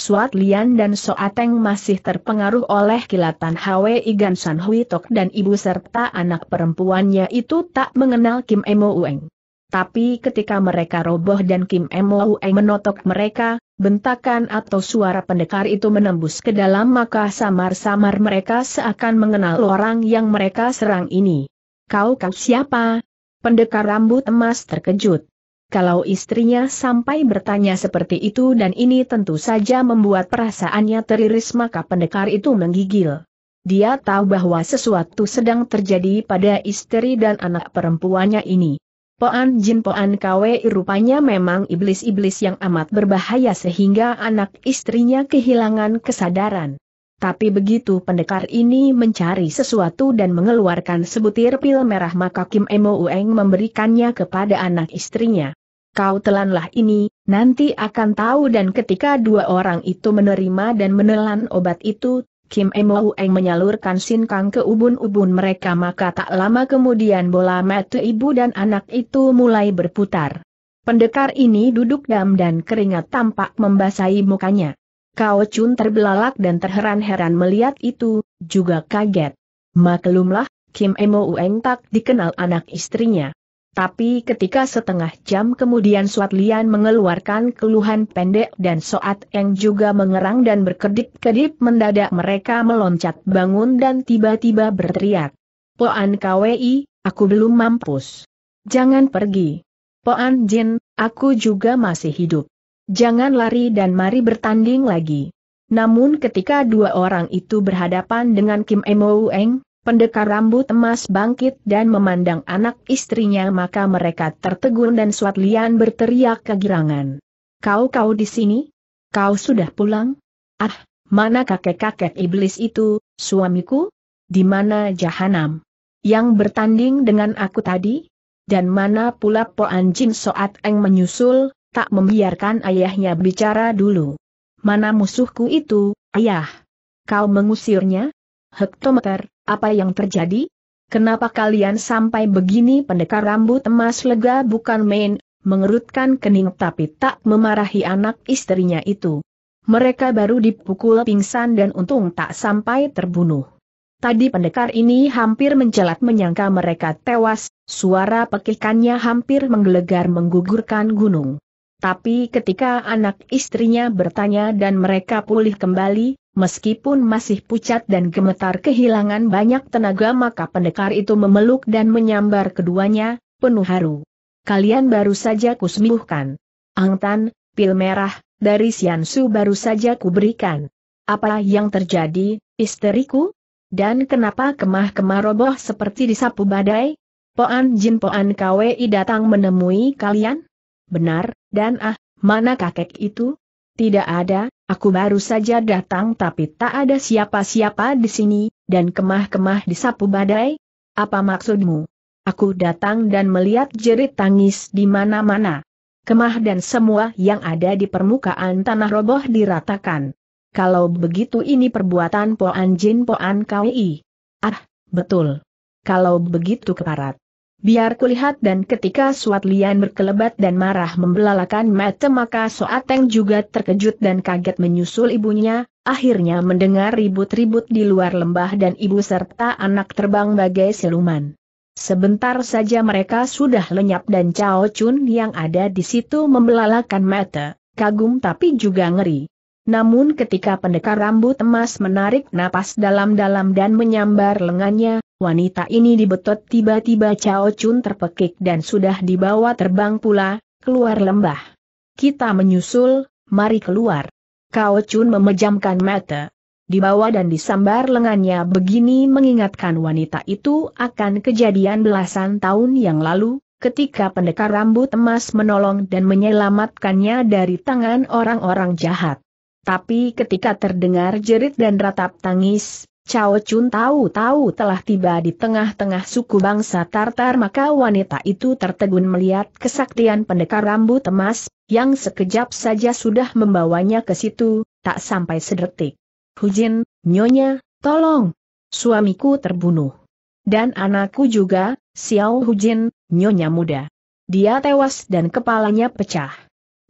Suat Lian dan Soateng masih terpengaruh oleh kilatan Hwe Igan San Hui Tok dan ibu serta anak perempuannya itu tak mengenal Kim Emo Ueng. Tapi ketika mereka roboh dan Kim Emo Ueng menotok mereka, bentakan atau suara pendekar itu menembus ke dalam maka samar-samar mereka seakan mengenal orang yang mereka serang ini. Kau kau siapa? Pendekar rambut emas terkejut. Kalau istrinya sampai bertanya seperti itu dan ini tentu saja membuat perasaannya teriris maka pendekar itu menggigil. Dia tahu bahwa sesuatu sedang terjadi pada istri dan anak perempuannya ini. Poan Jin Poan Kwe rupanya memang iblis-iblis yang amat berbahaya sehingga anak istrinya kehilangan kesadaran. Tapi begitu pendekar ini mencari sesuatu dan mengeluarkan sebutir pil merah maka Kim Emo Ueng memberikannya kepada anak istrinya kau telanlah ini, nanti akan tahu dan ketika dua orang itu menerima dan menelan obat itu, Kim Emo Eng menyalurkan sinkang ke ubun-ubun mereka maka tak lama kemudian bola mata ibu dan anak itu mulai berputar. Pendekar ini duduk dam dan keringat tampak membasahi mukanya. Kau Chun terbelalak dan terheran-heran melihat itu, juga kaget. Maklumlah, Kim Emo Eng tak dikenal anak istrinya. Tapi ketika setengah jam kemudian Suat Lian mengeluarkan keluhan pendek dan Soat Eng juga mengerang dan berkedip-kedip mendadak mereka meloncat bangun dan tiba-tiba berteriak. Poan KWI, aku belum mampus. Jangan pergi. Poan Jin, aku juga masih hidup. Jangan lari dan mari bertanding lagi. Namun ketika dua orang itu berhadapan dengan Kim Emo Eng, Pendekar rambut emas bangkit dan memandang anak istrinya maka mereka tertegun dan Suat Lian berteriak kegirangan. Kau-kau di sini? Kau sudah pulang? Ah, mana kakek-kakek iblis itu, suamiku? Di mana jahanam? Yang bertanding dengan aku tadi? Dan mana pula Po Anjin Soat Eng menyusul, tak membiarkan ayahnya bicara dulu. Mana musuhku itu, ayah? Kau mengusirnya? Hektometer, apa yang terjadi? Kenapa kalian sampai begini pendekar rambut emas lega bukan main, mengerutkan kening tapi tak memarahi anak istrinya itu. Mereka baru dipukul pingsan dan untung tak sampai terbunuh. Tadi pendekar ini hampir mencelat menyangka mereka tewas, suara pekikannya hampir menggelegar menggugurkan gunung. Tapi ketika anak istrinya bertanya dan mereka pulih kembali, Meskipun masih pucat dan gemetar kehilangan banyak tenaga maka pendekar itu memeluk dan menyambar keduanya, penuh haru. Kalian baru saja kusembuhkan. Angtan, pil merah, dari Siansu baru saja kuberikan. Apa yang terjadi, isteriku? Dan kenapa kemah-kemah roboh seperti disapu badai? Poan Jin Poan KWI datang menemui kalian? Benar, dan ah, mana kakek itu? Tidak ada, Aku baru saja datang tapi tak ada siapa-siapa di sini, dan kemah-kemah disapu badai? Apa maksudmu? Aku datang dan melihat jerit tangis di mana-mana. Kemah dan semua yang ada di permukaan tanah roboh diratakan. Kalau begitu ini perbuatan Poan Jin Poan Kwi. Ah, betul. Kalau begitu keparat. Biar kulihat dan ketika Suat Lian berkelebat dan marah membelalakan mata maka Soat Teng juga terkejut dan kaget menyusul ibunya, akhirnya mendengar ribut-ribut di luar lembah dan ibu serta anak terbang bagai siluman. Sebentar saja mereka sudah lenyap dan Cao Chun yang ada di situ membelalakan mata, kagum tapi juga ngeri. Namun ketika pendekar rambut emas menarik napas dalam-dalam dan menyambar lengannya, wanita ini dibetot tiba-tiba Cao Chun terpekik dan sudah dibawa terbang pula, keluar lembah. Kita menyusul, mari keluar. Cao Chun memejamkan mata. Dibawa dan disambar lengannya begini mengingatkan wanita itu akan kejadian belasan tahun yang lalu, ketika pendekar rambut emas menolong dan menyelamatkannya dari tangan orang-orang jahat. Tapi ketika terdengar jerit dan ratap tangis, Cao Chun tahu-tahu telah tiba di tengah-tengah suku bangsa Tartar maka wanita itu tertegun melihat kesaktian pendekar rambut emas, yang sekejap saja sudah membawanya ke situ, tak sampai sedetik. Hujin, nyonya, tolong. Suamiku terbunuh. Dan anakku juga, Xiao Hujin, nyonya muda. Dia tewas dan kepalanya pecah.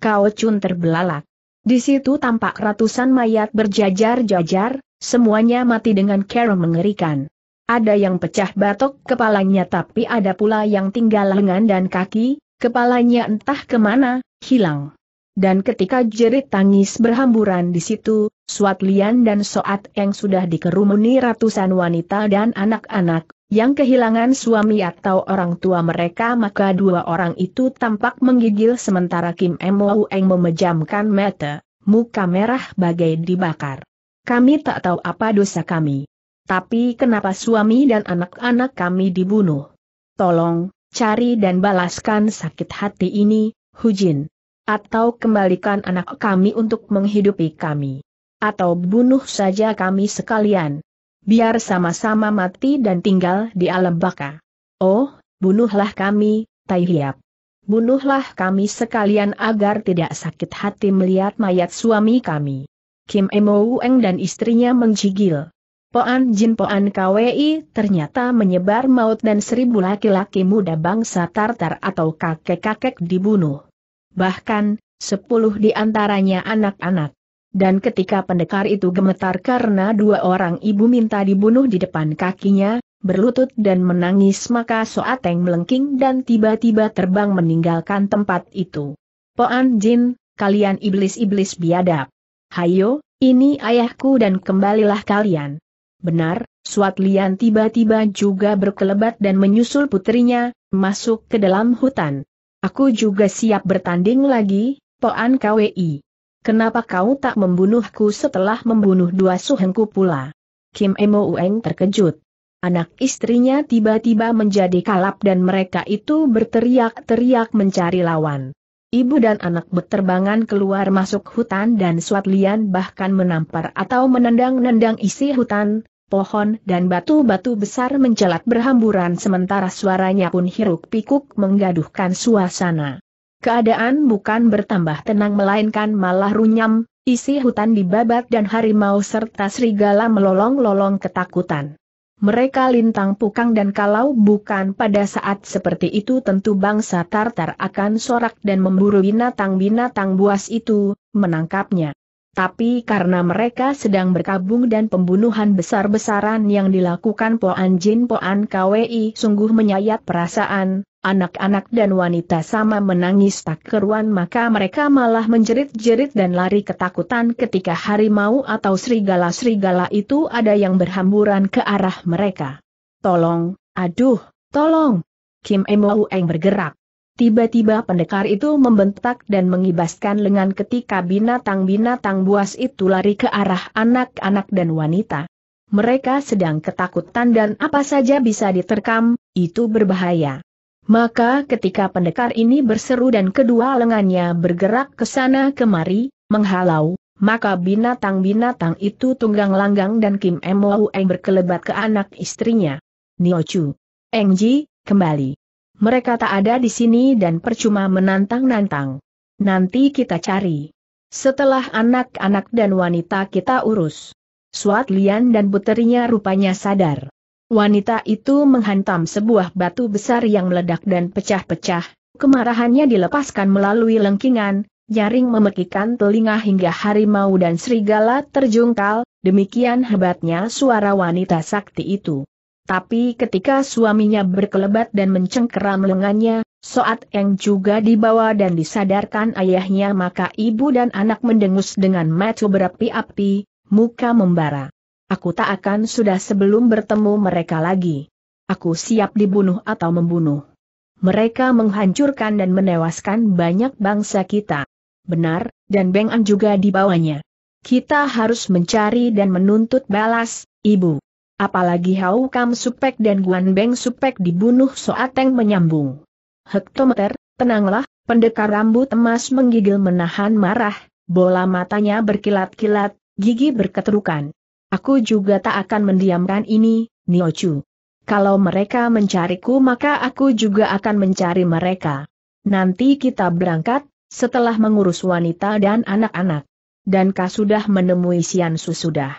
Cao Chun terbelalak. Di situ tampak ratusan mayat berjajar-jajar, semuanya mati dengan cara mengerikan. Ada yang pecah batok kepalanya tapi ada pula yang tinggal lengan dan kaki, kepalanya entah kemana, hilang. Dan ketika jerit tangis berhamburan di situ, Suat Lian dan Soat yang sudah dikerumuni ratusan wanita dan anak-anak, yang kehilangan suami atau orang tua mereka maka dua orang itu tampak menggigil sementara Kim Eng memejamkan mata, muka merah bagai dibakar. Kami tak tahu apa dosa kami. Tapi kenapa suami dan anak-anak kami dibunuh? Tolong, cari dan balaskan sakit hati ini, Hujin. Atau kembalikan anak kami untuk menghidupi kami. Atau bunuh saja kami sekalian, Biar sama-sama mati dan tinggal di alam baka. Oh, bunuhlah kami, Tai Hiap. Bunuhlah kami sekalian agar tidak sakit hati melihat mayat suami kami. Kim Emo Weng dan istrinya menjigil. Poan Jin Poan KWI ternyata menyebar maut dan seribu laki-laki muda bangsa Tartar atau kakek-kakek dibunuh. Bahkan, sepuluh di antaranya anak-anak. Dan ketika pendekar itu gemetar karena dua orang ibu minta dibunuh di depan kakinya, berlutut dan menangis maka Soateng melengking dan tiba-tiba terbang meninggalkan tempat itu. Poan Jin, kalian iblis-iblis biadab. Hayo, ini ayahku dan kembalilah kalian. Benar, Suat Lian tiba-tiba juga berkelebat dan menyusul putrinya, masuk ke dalam hutan. Aku juga siap bertanding lagi, Poan KWI. Kenapa kau tak membunuhku setelah membunuh dua suhengku pula? Kim Emo Ueng terkejut. Anak istrinya tiba-tiba menjadi kalap dan mereka itu berteriak-teriak mencari lawan. Ibu dan anak berterbangan keluar masuk hutan dan Suat Lian bahkan menampar atau menendang-nendang isi hutan, pohon dan batu-batu besar mencelat berhamburan sementara suaranya pun hiruk pikuk menggaduhkan suasana. Keadaan bukan bertambah tenang melainkan malah runyam, isi hutan dibabat dan harimau serta serigala melolong-lolong ketakutan. Mereka lintang pukang dan kalau bukan pada saat seperti itu tentu bangsa Tartar akan sorak dan memburu binatang-binatang buas itu, menangkapnya. Tapi karena mereka sedang berkabung dan pembunuhan besar-besaran yang dilakukan Poan Jin Poan KWI sungguh menyayat perasaan, Anak-anak dan wanita sama menangis tak keruan maka mereka malah menjerit-jerit dan lari ketakutan ketika harimau atau serigala-serigala itu ada yang berhamburan ke arah mereka. Tolong, aduh, tolong. Kim Emo Eng bergerak. Tiba-tiba pendekar itu membentak dan mengibaskan lengan ketika binatang-binatang buas itu lari ke arah anak-anak dan wanita. Mereka sedang ketakutan dan apa saja bisa diterkam, itu berbahaya. Maka ketika pendekar ini berseru dan kedua lengannya bergerak ke sana kemari, menghalau, maka binatang-binatang itu tunggang langgang dan Kim Emou Eng berkelebat ke anak istrinya. Niochu. Engji, kembali. Mereka tak ada di sini dan percuma menantang-nantang. Nanti kita cari. Setelah anak-anak dan wanita kita urus. Suat Lian dan puterinya rupanya sadar. Wanita itu menghantam sebuah batu besar yang meledak dan pecah-pecah, kemarahannya dilepaskan melalui lengkingan, nyaring memekikan telinga hingga harimau dan serigala terjungkal, demikian hebatnya suara wanita sakti itu. Tapi ketika suaminya berkelebat dan mencengkeram lengannya, Soat yang juga dibawa dan disadarkan ayahnya maka ibu dan anak mendengus dengan mata berapi-api, muka membara. Aku tak akan sudah sebelum bertemu mereka lagi. Aku siap dibunuh atau membunuh. Mereka menghancurkan dan menewaskan banyak bangsa kita. Benar, dan Beng An juga dibawanya. Kita harus mencari dan menuntut balas, Ibu. Apalagi Hau Kam Supek dan Guan Beng Supek dibunuh Soateng menyambung. Hektometer, tenanglah, pendekar rambut emas menggigil menahan marah, bola matanya berkilat-kilat, gigi berketerukan. Aku juga tak akan mendiamkan ini, Niochu. Kalau mereka mencariku maka aku juga akan mencari mereka. Nanti kita berangkat, setelah mengurus wanita dan anak-anak. Dan kau sudah menemui Sian sudah?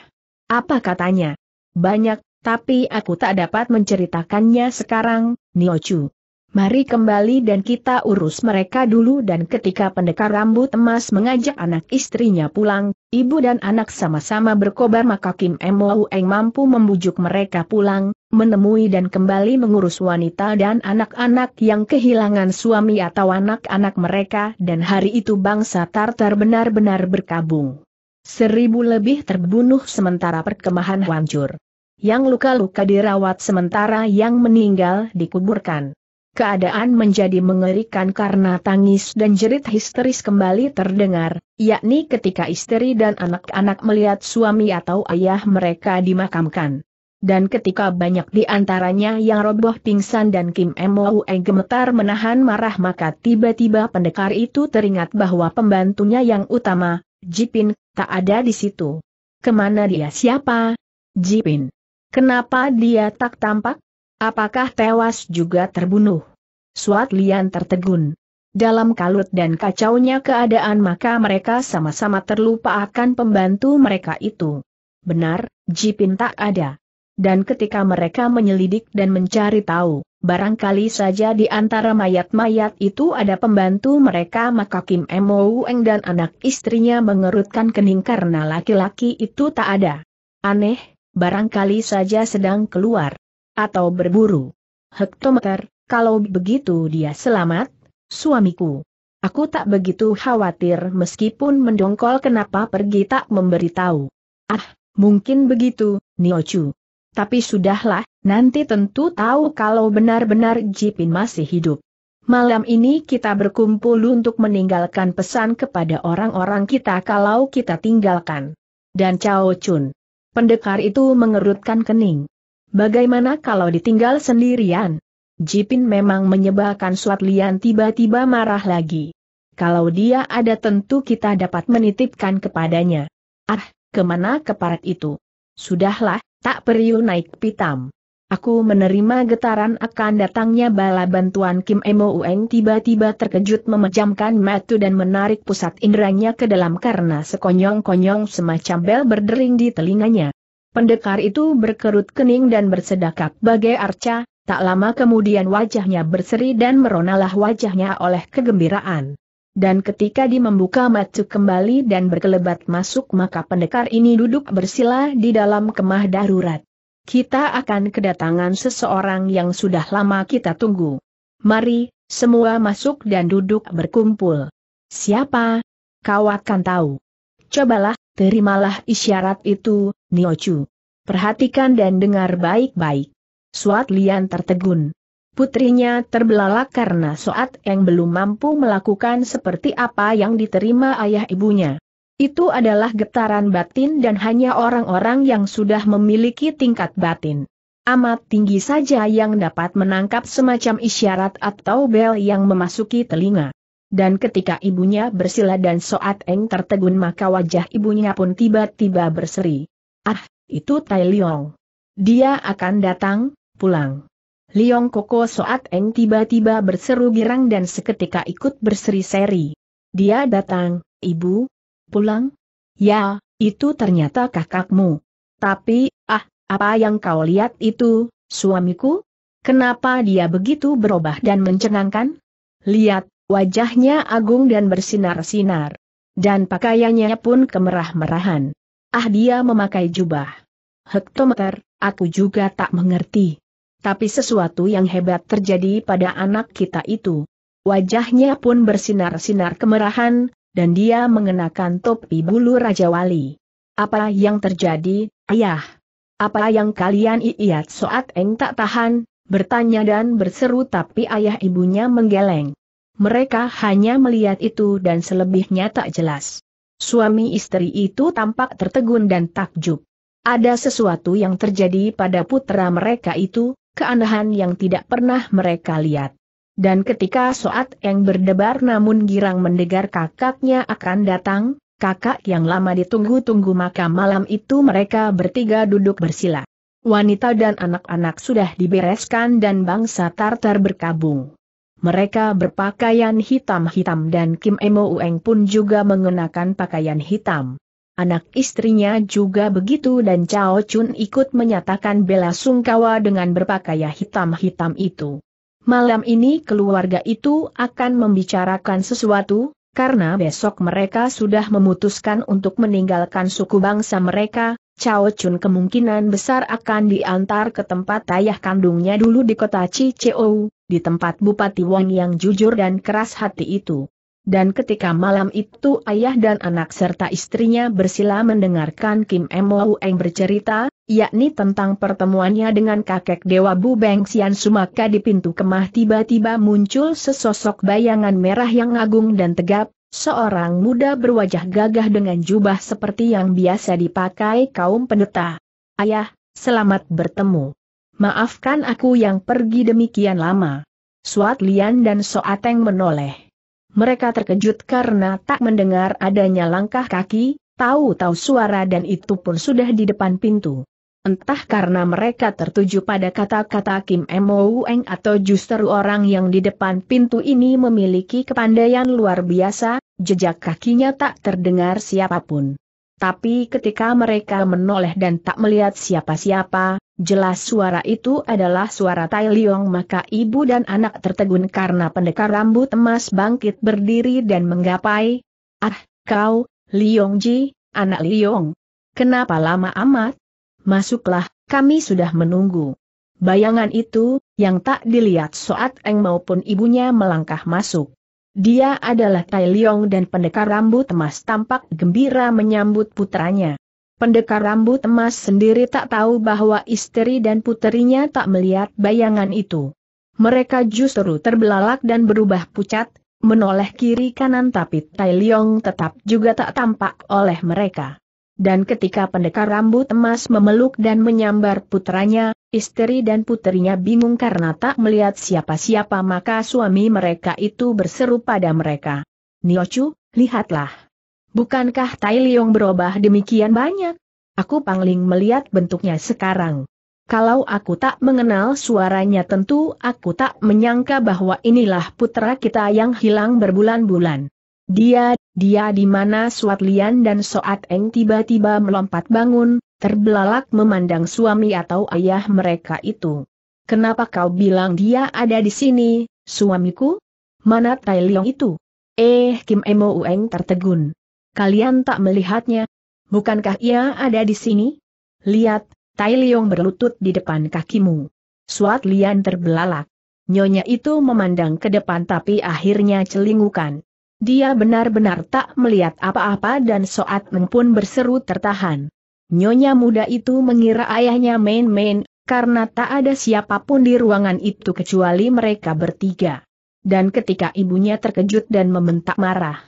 Apa katanya? Banyak, tapi aku tak dapat menceritakannya sekarang, Niochu. Mari kembali dan kita urus mereka dulu dan ketika pendekar rambut emas mengajak anak istrinya pulang, Ibu dan anak sama-sama berkobar maka Kim Eng mampu membujuk mereka pulang, menemui dan kembali mengurus wanita dan anak-anak yang kehilangan suami atau anak-anak mereka dan hari itu bangsa Tartar benar-benar berkabung. Seribu lebih terbunuh sementara perkemahan hancur. Yang luka-luka dirawat sementara yang meninggal dikuburkan. Keadaan menjadi mengerikan karena tangis dan jerit histeris kembali terdengar, yakni ketika istri dan anak-anak melihat suami atau ayah mereka dimakamkan. Dan ketika banyak di antaranya yang roboh pingsan dan Kim Moe gemetar menahan marah maka tiba-tiba pendekar itu teringat bahwa pembantunya yang utama, Jipin, tak ada di situ. Kemana dia siapa? Jipin. Kenapa dia tak tampak? Apakah tewas juga terbunuh? Suat Lian tertegun. Dalam kalut dan kacaunya keadaan maka mereka sama-sama terlupa akan pembantu mereka itu. Benar, Jipin tak ada. Dan ketika mereka menyelidik dan mencari tahu, barangkali saja di antara mayat-mayat itu ada pembantu mereka maka Kim Eng dan anak istrinya mengerutkan kening karena laki-laki itu tak ada. Aneh, barangkali saja sedang keluar atau berburu. Hektometer, kalau begitu dia selamat, suamiku. Aku tak begitu khawatir meskipun mendongkol kenapa pergi tak memberitahu. Ah, mungkin begitu, Niochu. Tapi sudahlah, nanti tentu tahu kalau benar-benar Jipin masih hidup. Malam ini kita berkumpul untuk meninggalkan pesan kepada orang-orang kita kalau kita tinggalkan. Dan Chao Chun. Pendekar itu mengerutkan kening. Bagaimana kalau ditinggal sendirian? Jipin memang menyebalkan Suat Lian tiba-tiba marah lagi. Kalau dia ada tentu kita dapat menitipkan kepadanya. Ah, kemana keparat itu? Sudahlah, tak perlu naik pitam. Aku menerima getaran akan datangnya bala bantuan Kim Emo Ueng tiba-tiba terkejut memejamkan matu dan menarik pusat inderanya ke dalam karena sekonyong-konyong semacam bel berdering di telinganya. Pendekar itu berkerut kening dan bersedekap bagai arca, tak lama kemudian wajahnya berseri dan meronalah wajahnya oleh kegembiraan. Dan ketika di membuka matu kembali dan berkelebat masuk maka pendekar ini duduk bersila di dalam kemah darurat. Kita akan kedatangan seseorang yang sudah lama kita tunggu. Mari, semua masuk dan duduk berkumpul. Siapa? Kau akan tahu. Cobalah, terimalah isyarat itu, Niochu. Perhatikan dan dengar baik-baik. Suat Lian tertegun. Putrinya terbelalak karena Suat yang belum mampu melakukan seperti apa yang diterima ayah ibunya. Itu adalah getaran batin dan hanya orang-orang yang sudah memiliki tingkat batin. Amat tinggi saja yang dapat menangkap semacam isyarat atau bel yang memasuki telinga dan ketika ibunya bersila dan Soat Eng tertegun maka wajah ibunya pun tiba-tiba berseri. Ah, itu Tai Liong. Dia akan datang, pulang. Liong Koko Soat Eng tiba-tiba berseru girang dan seketika ikut berseri-seri. Dia datang, ibu. Pulang? Ya, itu ternyata kakakmu. Tapi, ah, apa yang kau lihat itu, suamiku? Kenapa dia begitu berubah dan mencengangkan? Lihat, Wajahnya agung dan bersinar-sinar. Dan pakaiannya pun kemerah-merahan. Ah dia memakai jubah. Hektometer, aku juga tak mengerti. Tapi sesuatu yang hebat terjadi pada anak kita itu. Wajahnya pun bersinar-sinar kemerahan, dan dia mengenakan topi bulu Raja Wali. Apa yang terjadi, ayah? Apa yang kalian iat soat eng tak tahan, bertanya dan berseru tapi ayah ibunya menggeleng. Mereka hanya melihat itu dan selebihnya tak jelas. Suami istri itu tampak tertegun dan takjub. Ada sesuatu yang terjadi pada putra mereka itu, keanehan yang tidak pernah mereka lihat. Dan ketika Soat yang berdebar namun girang mendengar kakaknya akan datang, kakak yang lama ditunggu-tunggu maka malam itu mereka bertiga duduk bersila. Wanita dan anak-anak sudah dibereskan dan bangsa Tartar berkabung. Mereka berpakaian hitam-hitam dan Kim Emo Ueng pun juga mengenakan pakaian hitam. Anak istrinya juga begitu dan Chao Chun ikut menyatakan bela sungkawa dengan berpakaian hitam-hitam itu. Malam ini keluarga itu akan membicarakan sesuatu, karena besok mereka sudah memutuskan untuk meninggalkan suku bangsa mereka, Chao Chun kemungkinan besar akan diantar ke tempat ayah kandungnya dulu di kota Ciceo, di tempat Bupati Wang yang jujur dan keras hati itu. Dan ketika malam itu ayah dan anak serta istrinya bersila mendengarkan Kim Mo Eng bercerita, yakni tentang pertemuannya dengan kakek Dewa Bu Beng Xian Sumaka di pintu kemah tiba-tiba muncul sesosok bayangan merah yang agung dan tegap, Seorang muda berwajah gagah dengan jubah seperti yang biasa dipakai kaum pendeta. Ayah, selamat bertemu. Maafkan aku yang pergi demikian lama. Suat Lian dan Soateng menoleh. Mereka terkejut karena tak mendengar adanya langkah kaki, tahu-tahu suara dan itu pun sudah di depan pintu. Entah karena mereka tertuju pada kata-kata Kim Moueng atau justru orang yang di depan pintu ini memiliki kepandaian luar biasa, jejak kakinya tak terdengar siapapun. Tapi ketika mereka menoleh dan tak melihat siapa-siapa, jelas suara itu adalah suara Tai Liong maka ibu dan anak tertegun karena pendekar rambut emas bangkit berdiri dan menggapai. Ah, kau, Liong Ji, anak Liong. Kenapa lama amat? Masuklah, kami sudah menunggu. Bayangan itu, yang tak dilihat Soat Eng maupun ibunya melangkah masuk. Dia adalah Tai Leong dan pendekar rambut emas tampak gembira menyambut putranya. Pendekar rambut emas sendiri tak tahu bahwa istri dan puterinya tak melihat bayangan itu. Mereka justru terbelalak dan berubah pucat, menoleh kiri kanan tapi Tai Leong tetap juga tak tampak oleh mereka. Dan ketika pendekar rambut emas memeluk dan menyambar putranya, istri dan putrinya bingung karena tak melihat siapa-siapa maka suami mereka itu berseru pada mereka. Niochu, lihatlah. Bukankah Tai Leong berubah demikian banyak? Aku pangling melihat bentuknya sekarang. Kalau aku tak mengenal suaranya tentu aku tak menyangka bahwa inilah putra kita yang hilang berbulan-bulan. Dia dia di mana Suat Lian dan Soat Eng tiba-tiba melompat bangun, terbelalak memandang suami atau ayah mereka itu. Kenapa kau bilang dia ada di sini, suamiku? Mana Tai Leong itu? Eh Kim Emo Ueng tertegun. Kalian tak melihatnya? Bukankah ia ada di sini? Lihat, Tai Leong berlutut di depan kakimu. Suat Lian terbelalak. Nyonya itu memandang ke depan tapi akhirnya celingukan. Dia benar-benar tak melihat apa-apa dan Soat Meng pun berseru tertahan. Nyonya muda itu mengira ayahnya main-main, karena tak ada siapapun di ruangan itu kecuali mereka bertiga. Dan ketika ibunya terkejut dan membentak marah.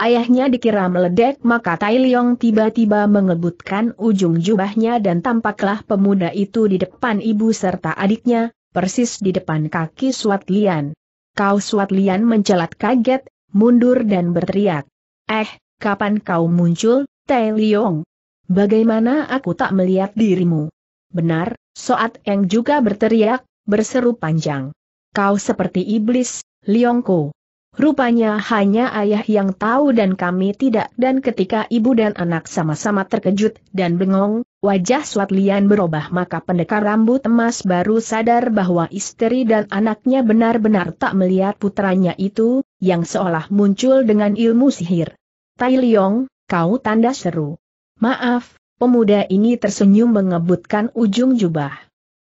Ayahnya dikira meledek maka Tai Leong tiba-tiba mengebutkan ujung jubahnya dan tampaklah pemuda itu di depan ibu serta adiknya, persis di depan kaki Suat Lian. Kau Suat Lian mencelat kaget, mundur dan berteriak. Eh, kapan kau muncul, Tai Liong? Bagaimana aku tak melihat dirimu? Benar, Soat Eng juga berteriak, berseru panjang. Kau seperti iblis, Liongko. Rupanya hanya ayah yang tahu dan kami tidak dan ketika ibu dan anak sama-sama terkejut dan bengong, wajah Suat Lian berubah maka pendekar rambut emas baru sadar bahwa istri dan anaknya benar-benar tak melihat putranya itu, yang seolah muncul dengan ilmu sihir. Tai Liong, kau tanda seru. Maaf, pemuda ini tersenyum mengebutkan ujung jubah.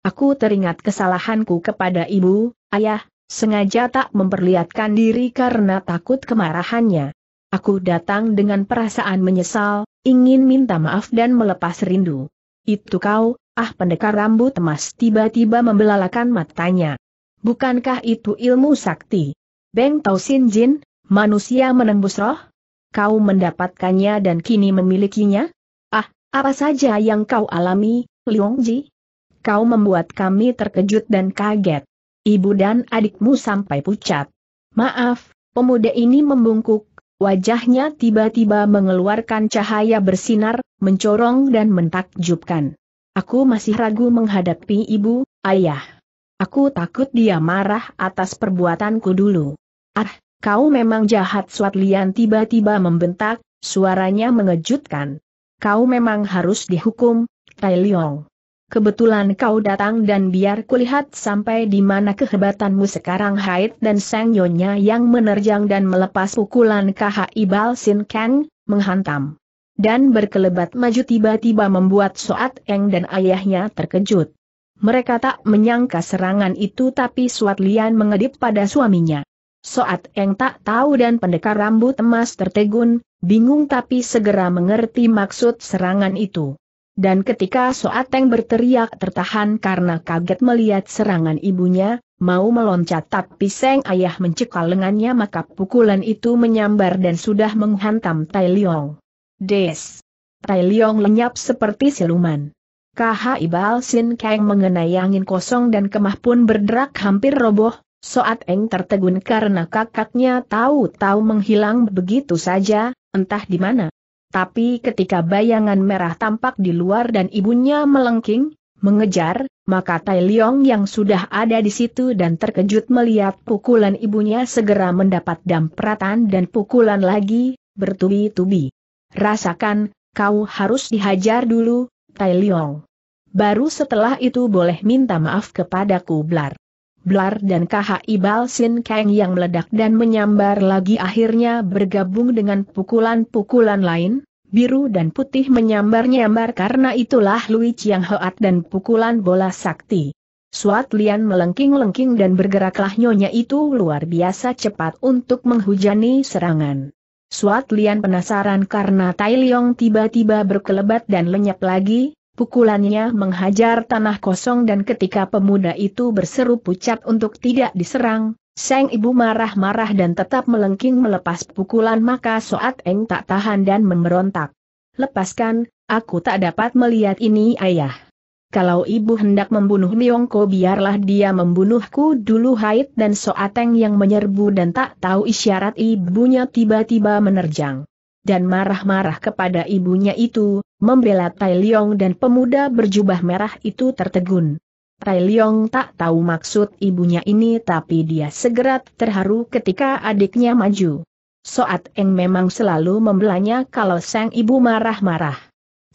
Aku teringat kesalahanku kepada ibu, ayah, sengaja tak memperlihatkan diri karena takut kemarahannya. Aku datang dengan perasaan menyesal, ingin minta maaf dan melepas rindu. Itu kau, ah pendekar rambut emas tiba-tiba membelalakan matanya. Bukankah itu ilmu sakti? Beng Tau Sin Jin, manusia menembus roh? Kau mendapatkannya dan kini memilikinya? Ah, apa saja yang kau alami, Liong Ji? Kau membuat kami terkejut dan kaget. Ibu dan adikmu sampai pucat. Maaf, pemuda ini membungkuk, wajahnya tiba-tiba mengeluarkan cahaya bersinar, mencorong dan mentakjubkan. Aku masih ragu menghadapi ibu, ayah. Aku takut dia marah atas perbuatanku dulu. Ah, kau memang jahat Suat Lian tiba-tiba membentak, suaranya mengejutkan. Kau memang harus dihukum, Tai Leong. Kebetulan kau datang dan biar kulihat sampai di mana kehebatanmu sekarang Haid dan Sang Nyonya yang menerjang dan melepas pukulan KHI Bal Sin Kang, menghantam. Dan berkelebat maju tiba-tiba membuat Soat Eng dan ayahnya terkejut. Mereka tak menyangka serangan itu tapi Suat Lian mengedip pada suaminya. Soat Eng tak tahu dan pendekar rambut emas tertegun, bingung tapi segera mengerti maksud serangan itu. Dan ketika Soat Eng berteriak tertahan karena kaget melihat serangan ibunya, mau meloncat tapi Seng Ayah mencekal lengannya maka pukulan itu menyambar dan sudah menghantam Tai Liong. Des! Tai Liong lenyap seperti siluman. KH Ibal Sin Kang mengenai angin kosong dan kemah pun berderak hampir roboh, Soat Eng tertegun karena kakaknya tahu-tahu menghilang begitu saja, entah di mana. Tapi ketika bayangan merah tampak di luar dan ibunya melengking, mengejar, maka Tai Leong yang sudah ada di situ dan terkejut melihat pukulan ibunya segera mendapat dampratan dan pukulan lagi, bertubi-tubi. Rasakan, kau harus dihajar dulu, Tai Leong. Baru setelah itu boleh minta maaf kepadaku Blar. Blar dan KHI Balsin Kang yang meledak dan menyambar lagi akhirnya bergabung dengan pukulan-pukulan lain, biru dan putih menyambar-nyambar karena itulah Lui Chiang Hoat dan pukulan bola sakti. Suat Lian melengking-lengking dan bergeraklah nyonya itu luar biasa cepat untuk menghujani serangan. Suat Lian penasaran karena Tai Leong tiba-tiba berkelebat dan lenyap lagi, Pukulannya menghajar tanah kosong dan ketika pemuda itu berseru pucat untuk tidak diserang, Sang ibu marah-marah dan tetap melengking melepas pukulan maka Soat Eng tak tahan dan memberontak. Lepaskan, aku tak dapat melihat ini ayah. Kalau ibu hendak membunuh Liongko biarlah dia membunuhku dulu Haid dan Soat Eng yang menyerbu dan tak tahu isyarat ibunya tiba-tiba menerjang. Dan marah-marah kepada ibunya itu, membela Tai Leong dan pemuda berjubah merah itu tertegun. Tai Leong tak tahu maksud ibunya ini tapi dia segera terharu ketika adiknya maju. Soat Eng memang selalu membelanya kalau sang ibu marah-marah.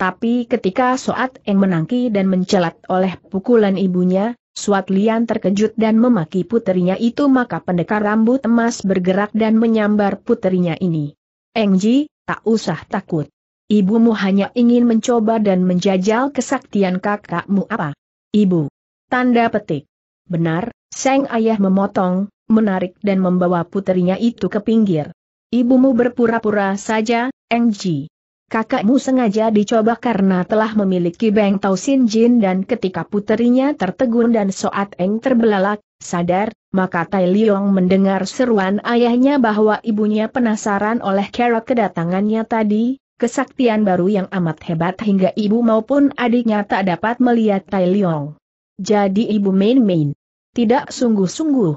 Tapi ketika Soat Eng menangki dan mencelat oleh pukulan ibunya, Suat Lian terkejut dan memaki puterinya itu maka pendekar rambut emas bergerak dan menyambar puterinya ini. Engji, tak usah takut. Ibumu hanya ingin mencoba dan menjajal kesaktian kakakmu apa? Ibu. Tanda petik. Benar, Seng ayah memotong, menarik dan membawa puterinya itu ke pinggir. Ibumu berpura-pura saja, Engji. Kakakmu sengaja dicoba karena telah memiliki Beng Tau Sin Jin dan ketika puterinya tertegun dan Soat Eng terbelalak, sadar, maka Tai Liong mendengar seruan ayahnya bahwa ibunya penasaran oleh cara kedatangannya tadi, kesaktian baru yang amat hebat hingga ibu maupun adiknya tak dapat melihat Tai Leong. Jadi ibu main-main. Tidak sungguh-sungguh.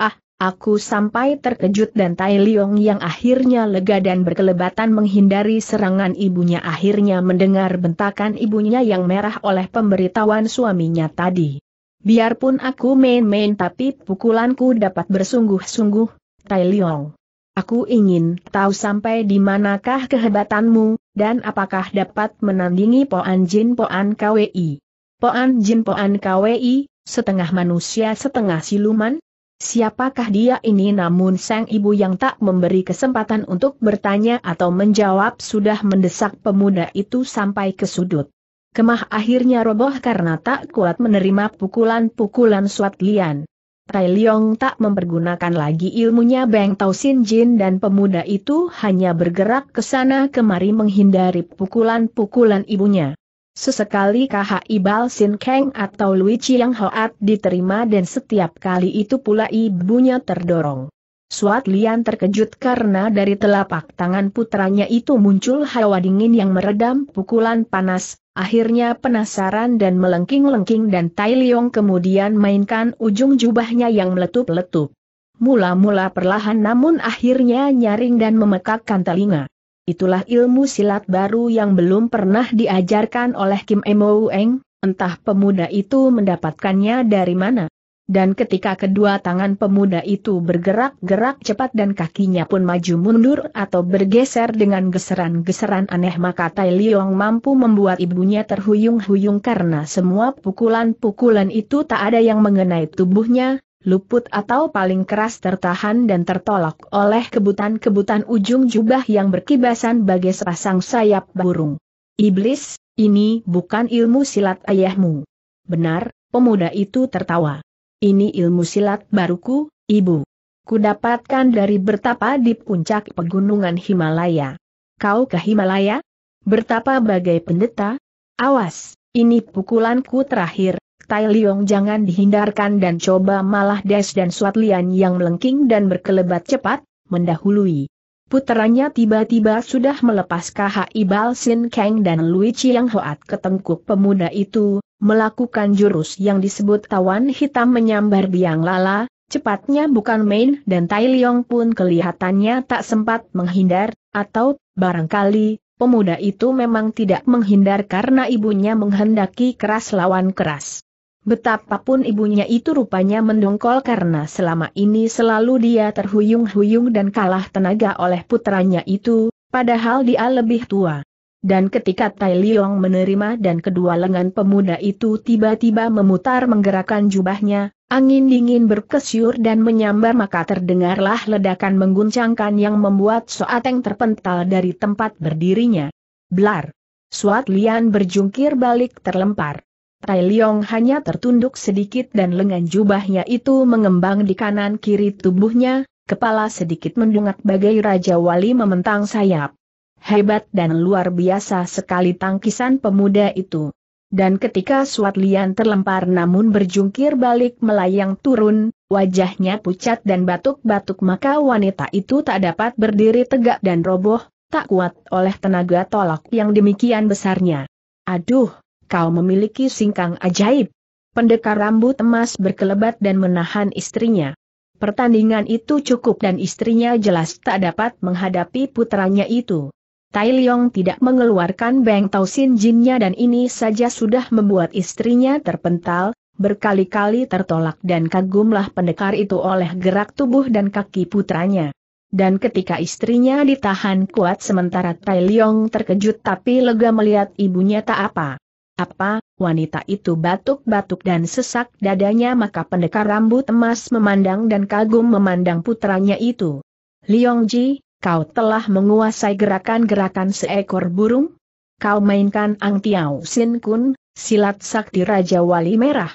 Ah, aku sampai terkejut dan Tai Leong yang akhirnya lega dan berkelebatan menghindari serangan ibunya akhirnya mendengar bentakan ibunya yang merah oleh pemberitahuan suaminya tadi. Biarpun aku main-main tapi pukulanku dapat bersungguh-sungguh, Tai Leong. Aku ingin tahu sampai di manakah kehebatanmu, dan apakah dapat menandingi Poan Jin Poan KWI. Poan Jin Poan KWI, setengah manusia setengah siluman? Siapakah dia ini namun sang ibu yang tak memberi kesempatan untuk bertanya atau menjawab sudah mendesak pemuda itu sampai ke sudut. Kemah akhirnya roboh karena tak kuat menerima pukulan-pukulan Suat Lian. Tai Leong tak mempergunakan lagi ilmunya Beng Tau Sin Jin dan pemuda itu hanya bergerak ke sana kemari menghindari pukulan-pukulan ibunya. Sesekali KHI ibal Sin Kang atau Lui Chiang Hoat diterima dan setiap kali itu pula ibunya terdorong. Suat Lian terkejut karena dari telapak tangan putranya itu muncul hawa dingin yang meredam pukulan panas, akhirnya penasaran dan melengking-lengking dan Tai Leong kemudian mainkan ujung jubahnya yang meletup-letup. Mula-mula perlahan namun akhirnya nyaring dan memekakkan telinga. Itulah ilmu silat baru yang belum pernah diajarkan oleh Kim Emo Eng, entah pemuda itu mendapatkannya dari mana dan ketika kedua tangan pemuda itu bergerak-gerak cepat dan kakinya pun maju mundur atau bergeser dengan geseran-geseran aneh maka Tai Liong mampu membuat ibunya terhuyung-huyung karena semua pukulan-pukulan itu tak ada yang mengenai tubuhnya, luput atau paling keras tertahan dan tertolak oleh kebutan-kebutan ujung jubah yang berkibasan bagai sepasang sayap burung. Iblis, ini bukan ilmu silat ayahmu. Benar, pemuda itu tertawa. Ini ilmu silat baruku, ibu. Ku dapatkan dari bertapa di puncak pegunungan Himalaya. Kau ke Himalaya? Bertapa bagai pendeta? Awas, ini pukulanku terakhir, Tai Liong jangan dihindarkan dan coba malah Des dan Suat Lian yang melengking dan berkelebat cepat, mendahului. Puteranya tiba-tiba sudah melepas KHI Sin Kang dan Lui Chiang Hoat ketengkuk pemuda itu, melakukan jurus yang disebut tawan hitam menyambar biang lala, cepatnya bukan main dan Tai Leong pun kelihatannya tak sempat menghindar, atau, barangkali, pemuda itu memang tidak menghindar karena ibunya menghendaki keras lawan keras. Betapapun ibunya itu rupanya mendongkol karena selama ini selalu dia terhuyung-huyung dan kalah tenaga oleh putranya itu, padahal dia lebih tua. Dan ketika Tai Liong menerima dan kedua lengan pemuda itu tiba-tiba memutar menggerakkan jubahnya, angin dingin berkesyur dan menyambar maka terdengarlah ledakan mengguncangkan yang membuat Soateng terpental dari tempat berdirinya. Blar! Suat Lian berjungkir balik terlempar. Tai Liong hanya tertunduk sedikit dan lengan jubahnya itu mengembang di kanan kiri tubuhnya, kepala sedikit mendungak bagai Raja Wali mementang sayap. Hebat dan luar biasa sekali tangkisan pemuda itu. Dan ketika Suat Lian terlempar namun berjungkir balik melayang turun, wajahnya pucat dan batuk-batuk maka wanita itu tak dapat berdiri tegak dan roboh, tak kuat oleh tenaga tolak yang demikian besarnya. Aduh, kau memiliki singkang ajaib. Pendekar rambut emas berkelebat dan menahan istrinya. Pertandingan itu cukup dan istrinya jelas tak dapat menghadapi putranya itu. Tai Leong tidak mengeluarkan Beng Tau Sin Jinnya dan ini saja sudah membuat istrinya terpental, berkali-kali tertolak dan kagumlah pendekar itu oleh gerak tubuh dan kaki putranya. Dan ketika istrinya ditahan kuat sementara Tai Leong terkejut tapi lega melihat ibunya tak apa. Apa, wanita itu batuk-batuk dan sesak dadanya maka pendekar rambut emas memandang dan kagum memandang putranya itu. Leong Ji, kau telah menguasai gerakan-gerakan seekor burung? Kau mainkan Ang Tiao Sin Kun, silat sakti Raja Wali Merah.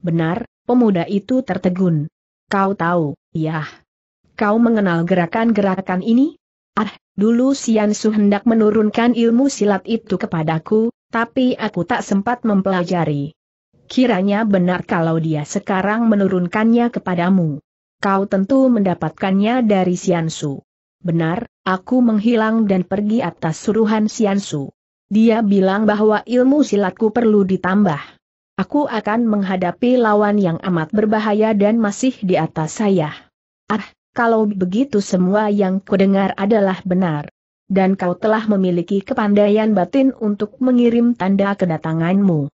Benar, pemuda itu tertegun. Kau tahu, yah. Kau mengenal gerakan-gerakan ini? Ah, dulu Sian Su hendak menurunkan ilmu silat itu kepadaku, tapi aku tak sempat mempelajari. Kiranya benar kalau dia sekarang menurunkannya kepadamu. Kau tentu mendapatkannya dari Su. Benar, aku menghilang dan pergi atas suruhan Siansu. Dia bilang bahwa ilmu silatku perlu ditambah. Aku akan menghadapi lawan yang amat berbahaya dan masih di atas saya. Ah, kalau begitu semua yang kudengar adalah benar. Dan kau telah memiliki kepandaian batin untuk mengirim tanda kedatanganmu.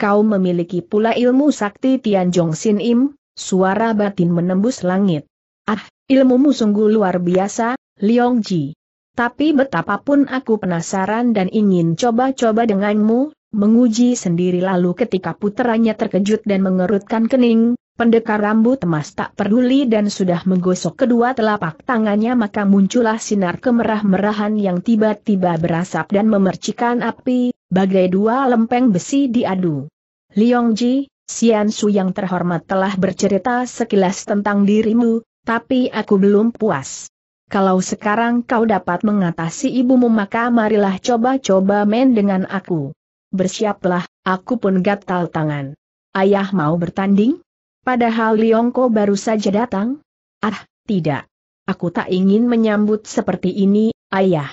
Kau memiliki pula ilmu sakti Tianjong Sin Im, suara batin menembus langit. Ah, ilmumu sungguh luar biasa, Liong Ji. Tapi betapapun aku penasaran dan ingin coba-coba denganmu, menguji sendiri lalu ketika puteranya terkejut dan mengerutkan kening, pendekar rambut emas tak peduli dan sudah menggosok kedua telapak tangannya maka muncullah sinar kemerah-merahan yang tiba-tiba berasap dan memercikan api, bagai dua lempeng besi diadu. Liong Ji, Sian Su yang terhormat telah bercerita sekilas tentang dirimu, tapi aku belum puas. Kalau sekarang kau dapat mengatasi ibumu maka marilah coba-coba main dengan aku. Bersiaplah, aku pun gatal tangan. Ayah mau bertanding? Padahal Liongko baru saja datang? Ah, tidak. Aku tak ingin menyambut seperti ini, ayah.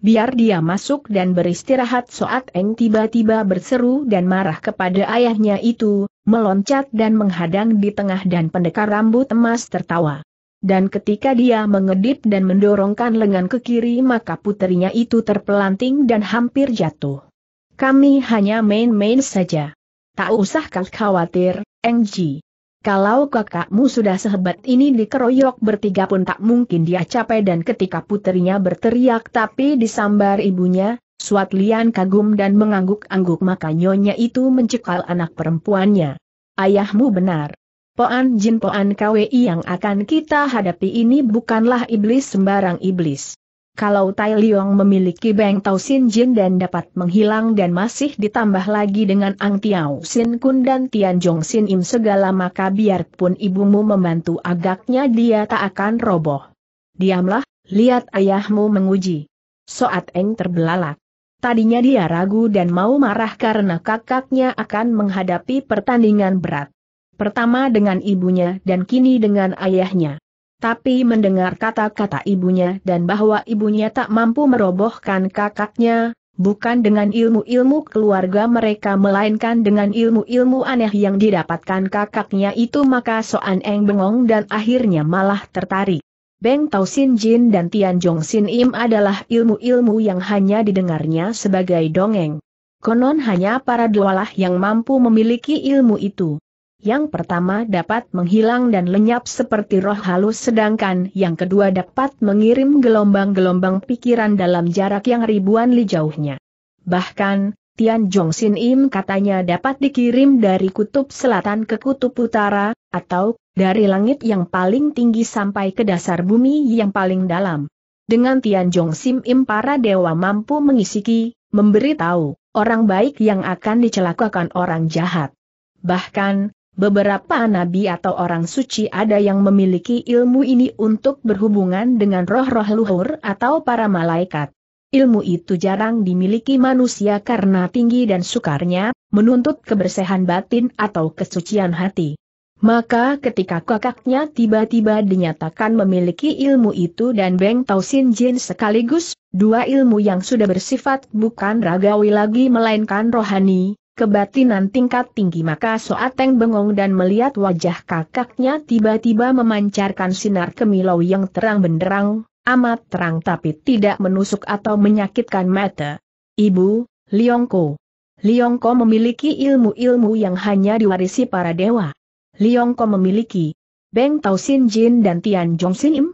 Biar dia masuk dan beristirahat Soat Eng tiba-tiba berseru dan marah kepada ayahnya itu, meloncat dan menghadang di tengah dan pendekar rambut emas tertawa. Dan ketika dia mengedip dan mendorongkan lengan ke kiri maka putrinya itu terpelanting dan hampir jatuh. Kami hanya main-main saja. Tak usah kau khawatir, Engji. Kalau kakakmu sudah sehebat ini dikeroyok bertiga pun tak mungkin dia capai dan ketika putrinya berteriak tapi disambar ibunya, Suat Lian kagum dan mengangguk-angguk maka nyonya itu mencekal anak perempuannya. Ayahmu benar. Poan Jin Poan KWI yang akan kita hadapi ini bukanlah iblis sembarang iblis. Kalau Tai Liong memiliki Beng Tau Sin Jin dan dapat menghilang dan masih ditambah lagi dengan Ang Tiao Sin Kun dan Tian Jong Sin Im segala maka biarpun ibumu membantu agaknya dia tak akan roboh. Diamlah, lihat ayahmu menguji. Soat Eng terbelalak. Tadinya dia ragu dan mau marah karena kakaknya akan menghadapi pertandingan berat pertama dengan ibunya dan kini dengan ayahnya. Tapi mendengar kata-kata ibunya dan bahwa ibunya tak mampu merobohkan kakaknya, bukan dengan ilmu-ilmu keluarga mereka melainkan dengan ilmu-ilmu aneh yang didapatkan kakaknya itu maka Soan Eng bengong dan akhirnya malah tertarik. Beng Tau Sin Jin dan Tian Jong Sin Im adalah ilmu-ilmu yang hanya didengarnya sebagai dongeng. Konon hanya para dualah yang mampu memiliki ilmu itu. Yang pertama dapat menghilang dan lenyap seperti roh halus sedangkan yang kedua dapat mengirim gelombang-gelombang pikiran dalam jarak yang ribuan li jauhnya. Bahkan, Tian Jong Sin Im katanya dapat dikirim dari kutub selatan ke kutub utara, atau, dari langit yang paling tinggi sampai ke dasar bumi yang paling dalam. Dengan Tian Jong Sim Im para dewa mampu mengisiki, tahu, orang baik yang akan dicelakakan orang jahat. Bahkan, Beberapa nabi atau orang suci ada yang memiliki ilmu ini untuk berhubungan dengan roh-roh luhur atau para malaikat. Ilmu itu jarang dimiliki manusia karena tinggi dan sukarnya, menuntut kebersihan batin atau kesucian hati. Maka ketika kakaknya tiba-tiba dinyatakan memiliki ilmu itu dan Beng Tau Sin Jin sekaligus, dua ilmu yang sudah bersifat bukan ragawi lagi melainkan rohani, kebatinan tingkat tinggi maka Soateng bengong dan melihat wajah kakaknya tiba-tiba memancarkan sinar kemilau yang terang benderang, amat terang tapi tidak menusuk atau menyakitkan mata. Ibu, Liongko. Liongko memiliki ilmu-ilmu yang hanya diwarisi para dewa. Liongko memiliki Beng Tau Sin Jin dan Tian Jong Sin Im.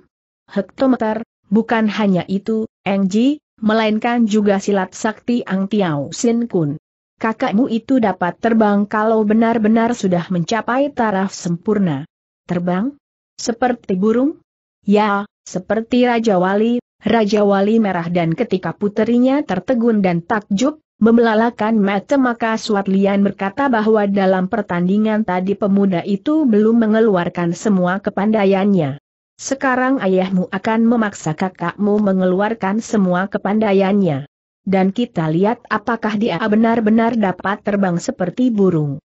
Hektometer, bukan hanya itu, Engji, melainkan juga silat sakti Ang Tiao Sin Kun kakakmu itu dapat terbang kalau benar-benar sudah mencapai taraf sempurna. Terbang? Seperti burung? Ya, seperti Raja Wali, Raja Wali merah dan ketika puterinya tertegun dan takjub, membelalakan mata maka Suat Lian berkata bahwa dalam pertandingan tadi pemuda itu belum mengeluarkan semua kepandaiannya. Sekarang ayahmu akan memaksa kakakmu mengeluarkan semua kepandaiannya dan kita lihat apakah dia benar-benar dapat terbang seperti burung.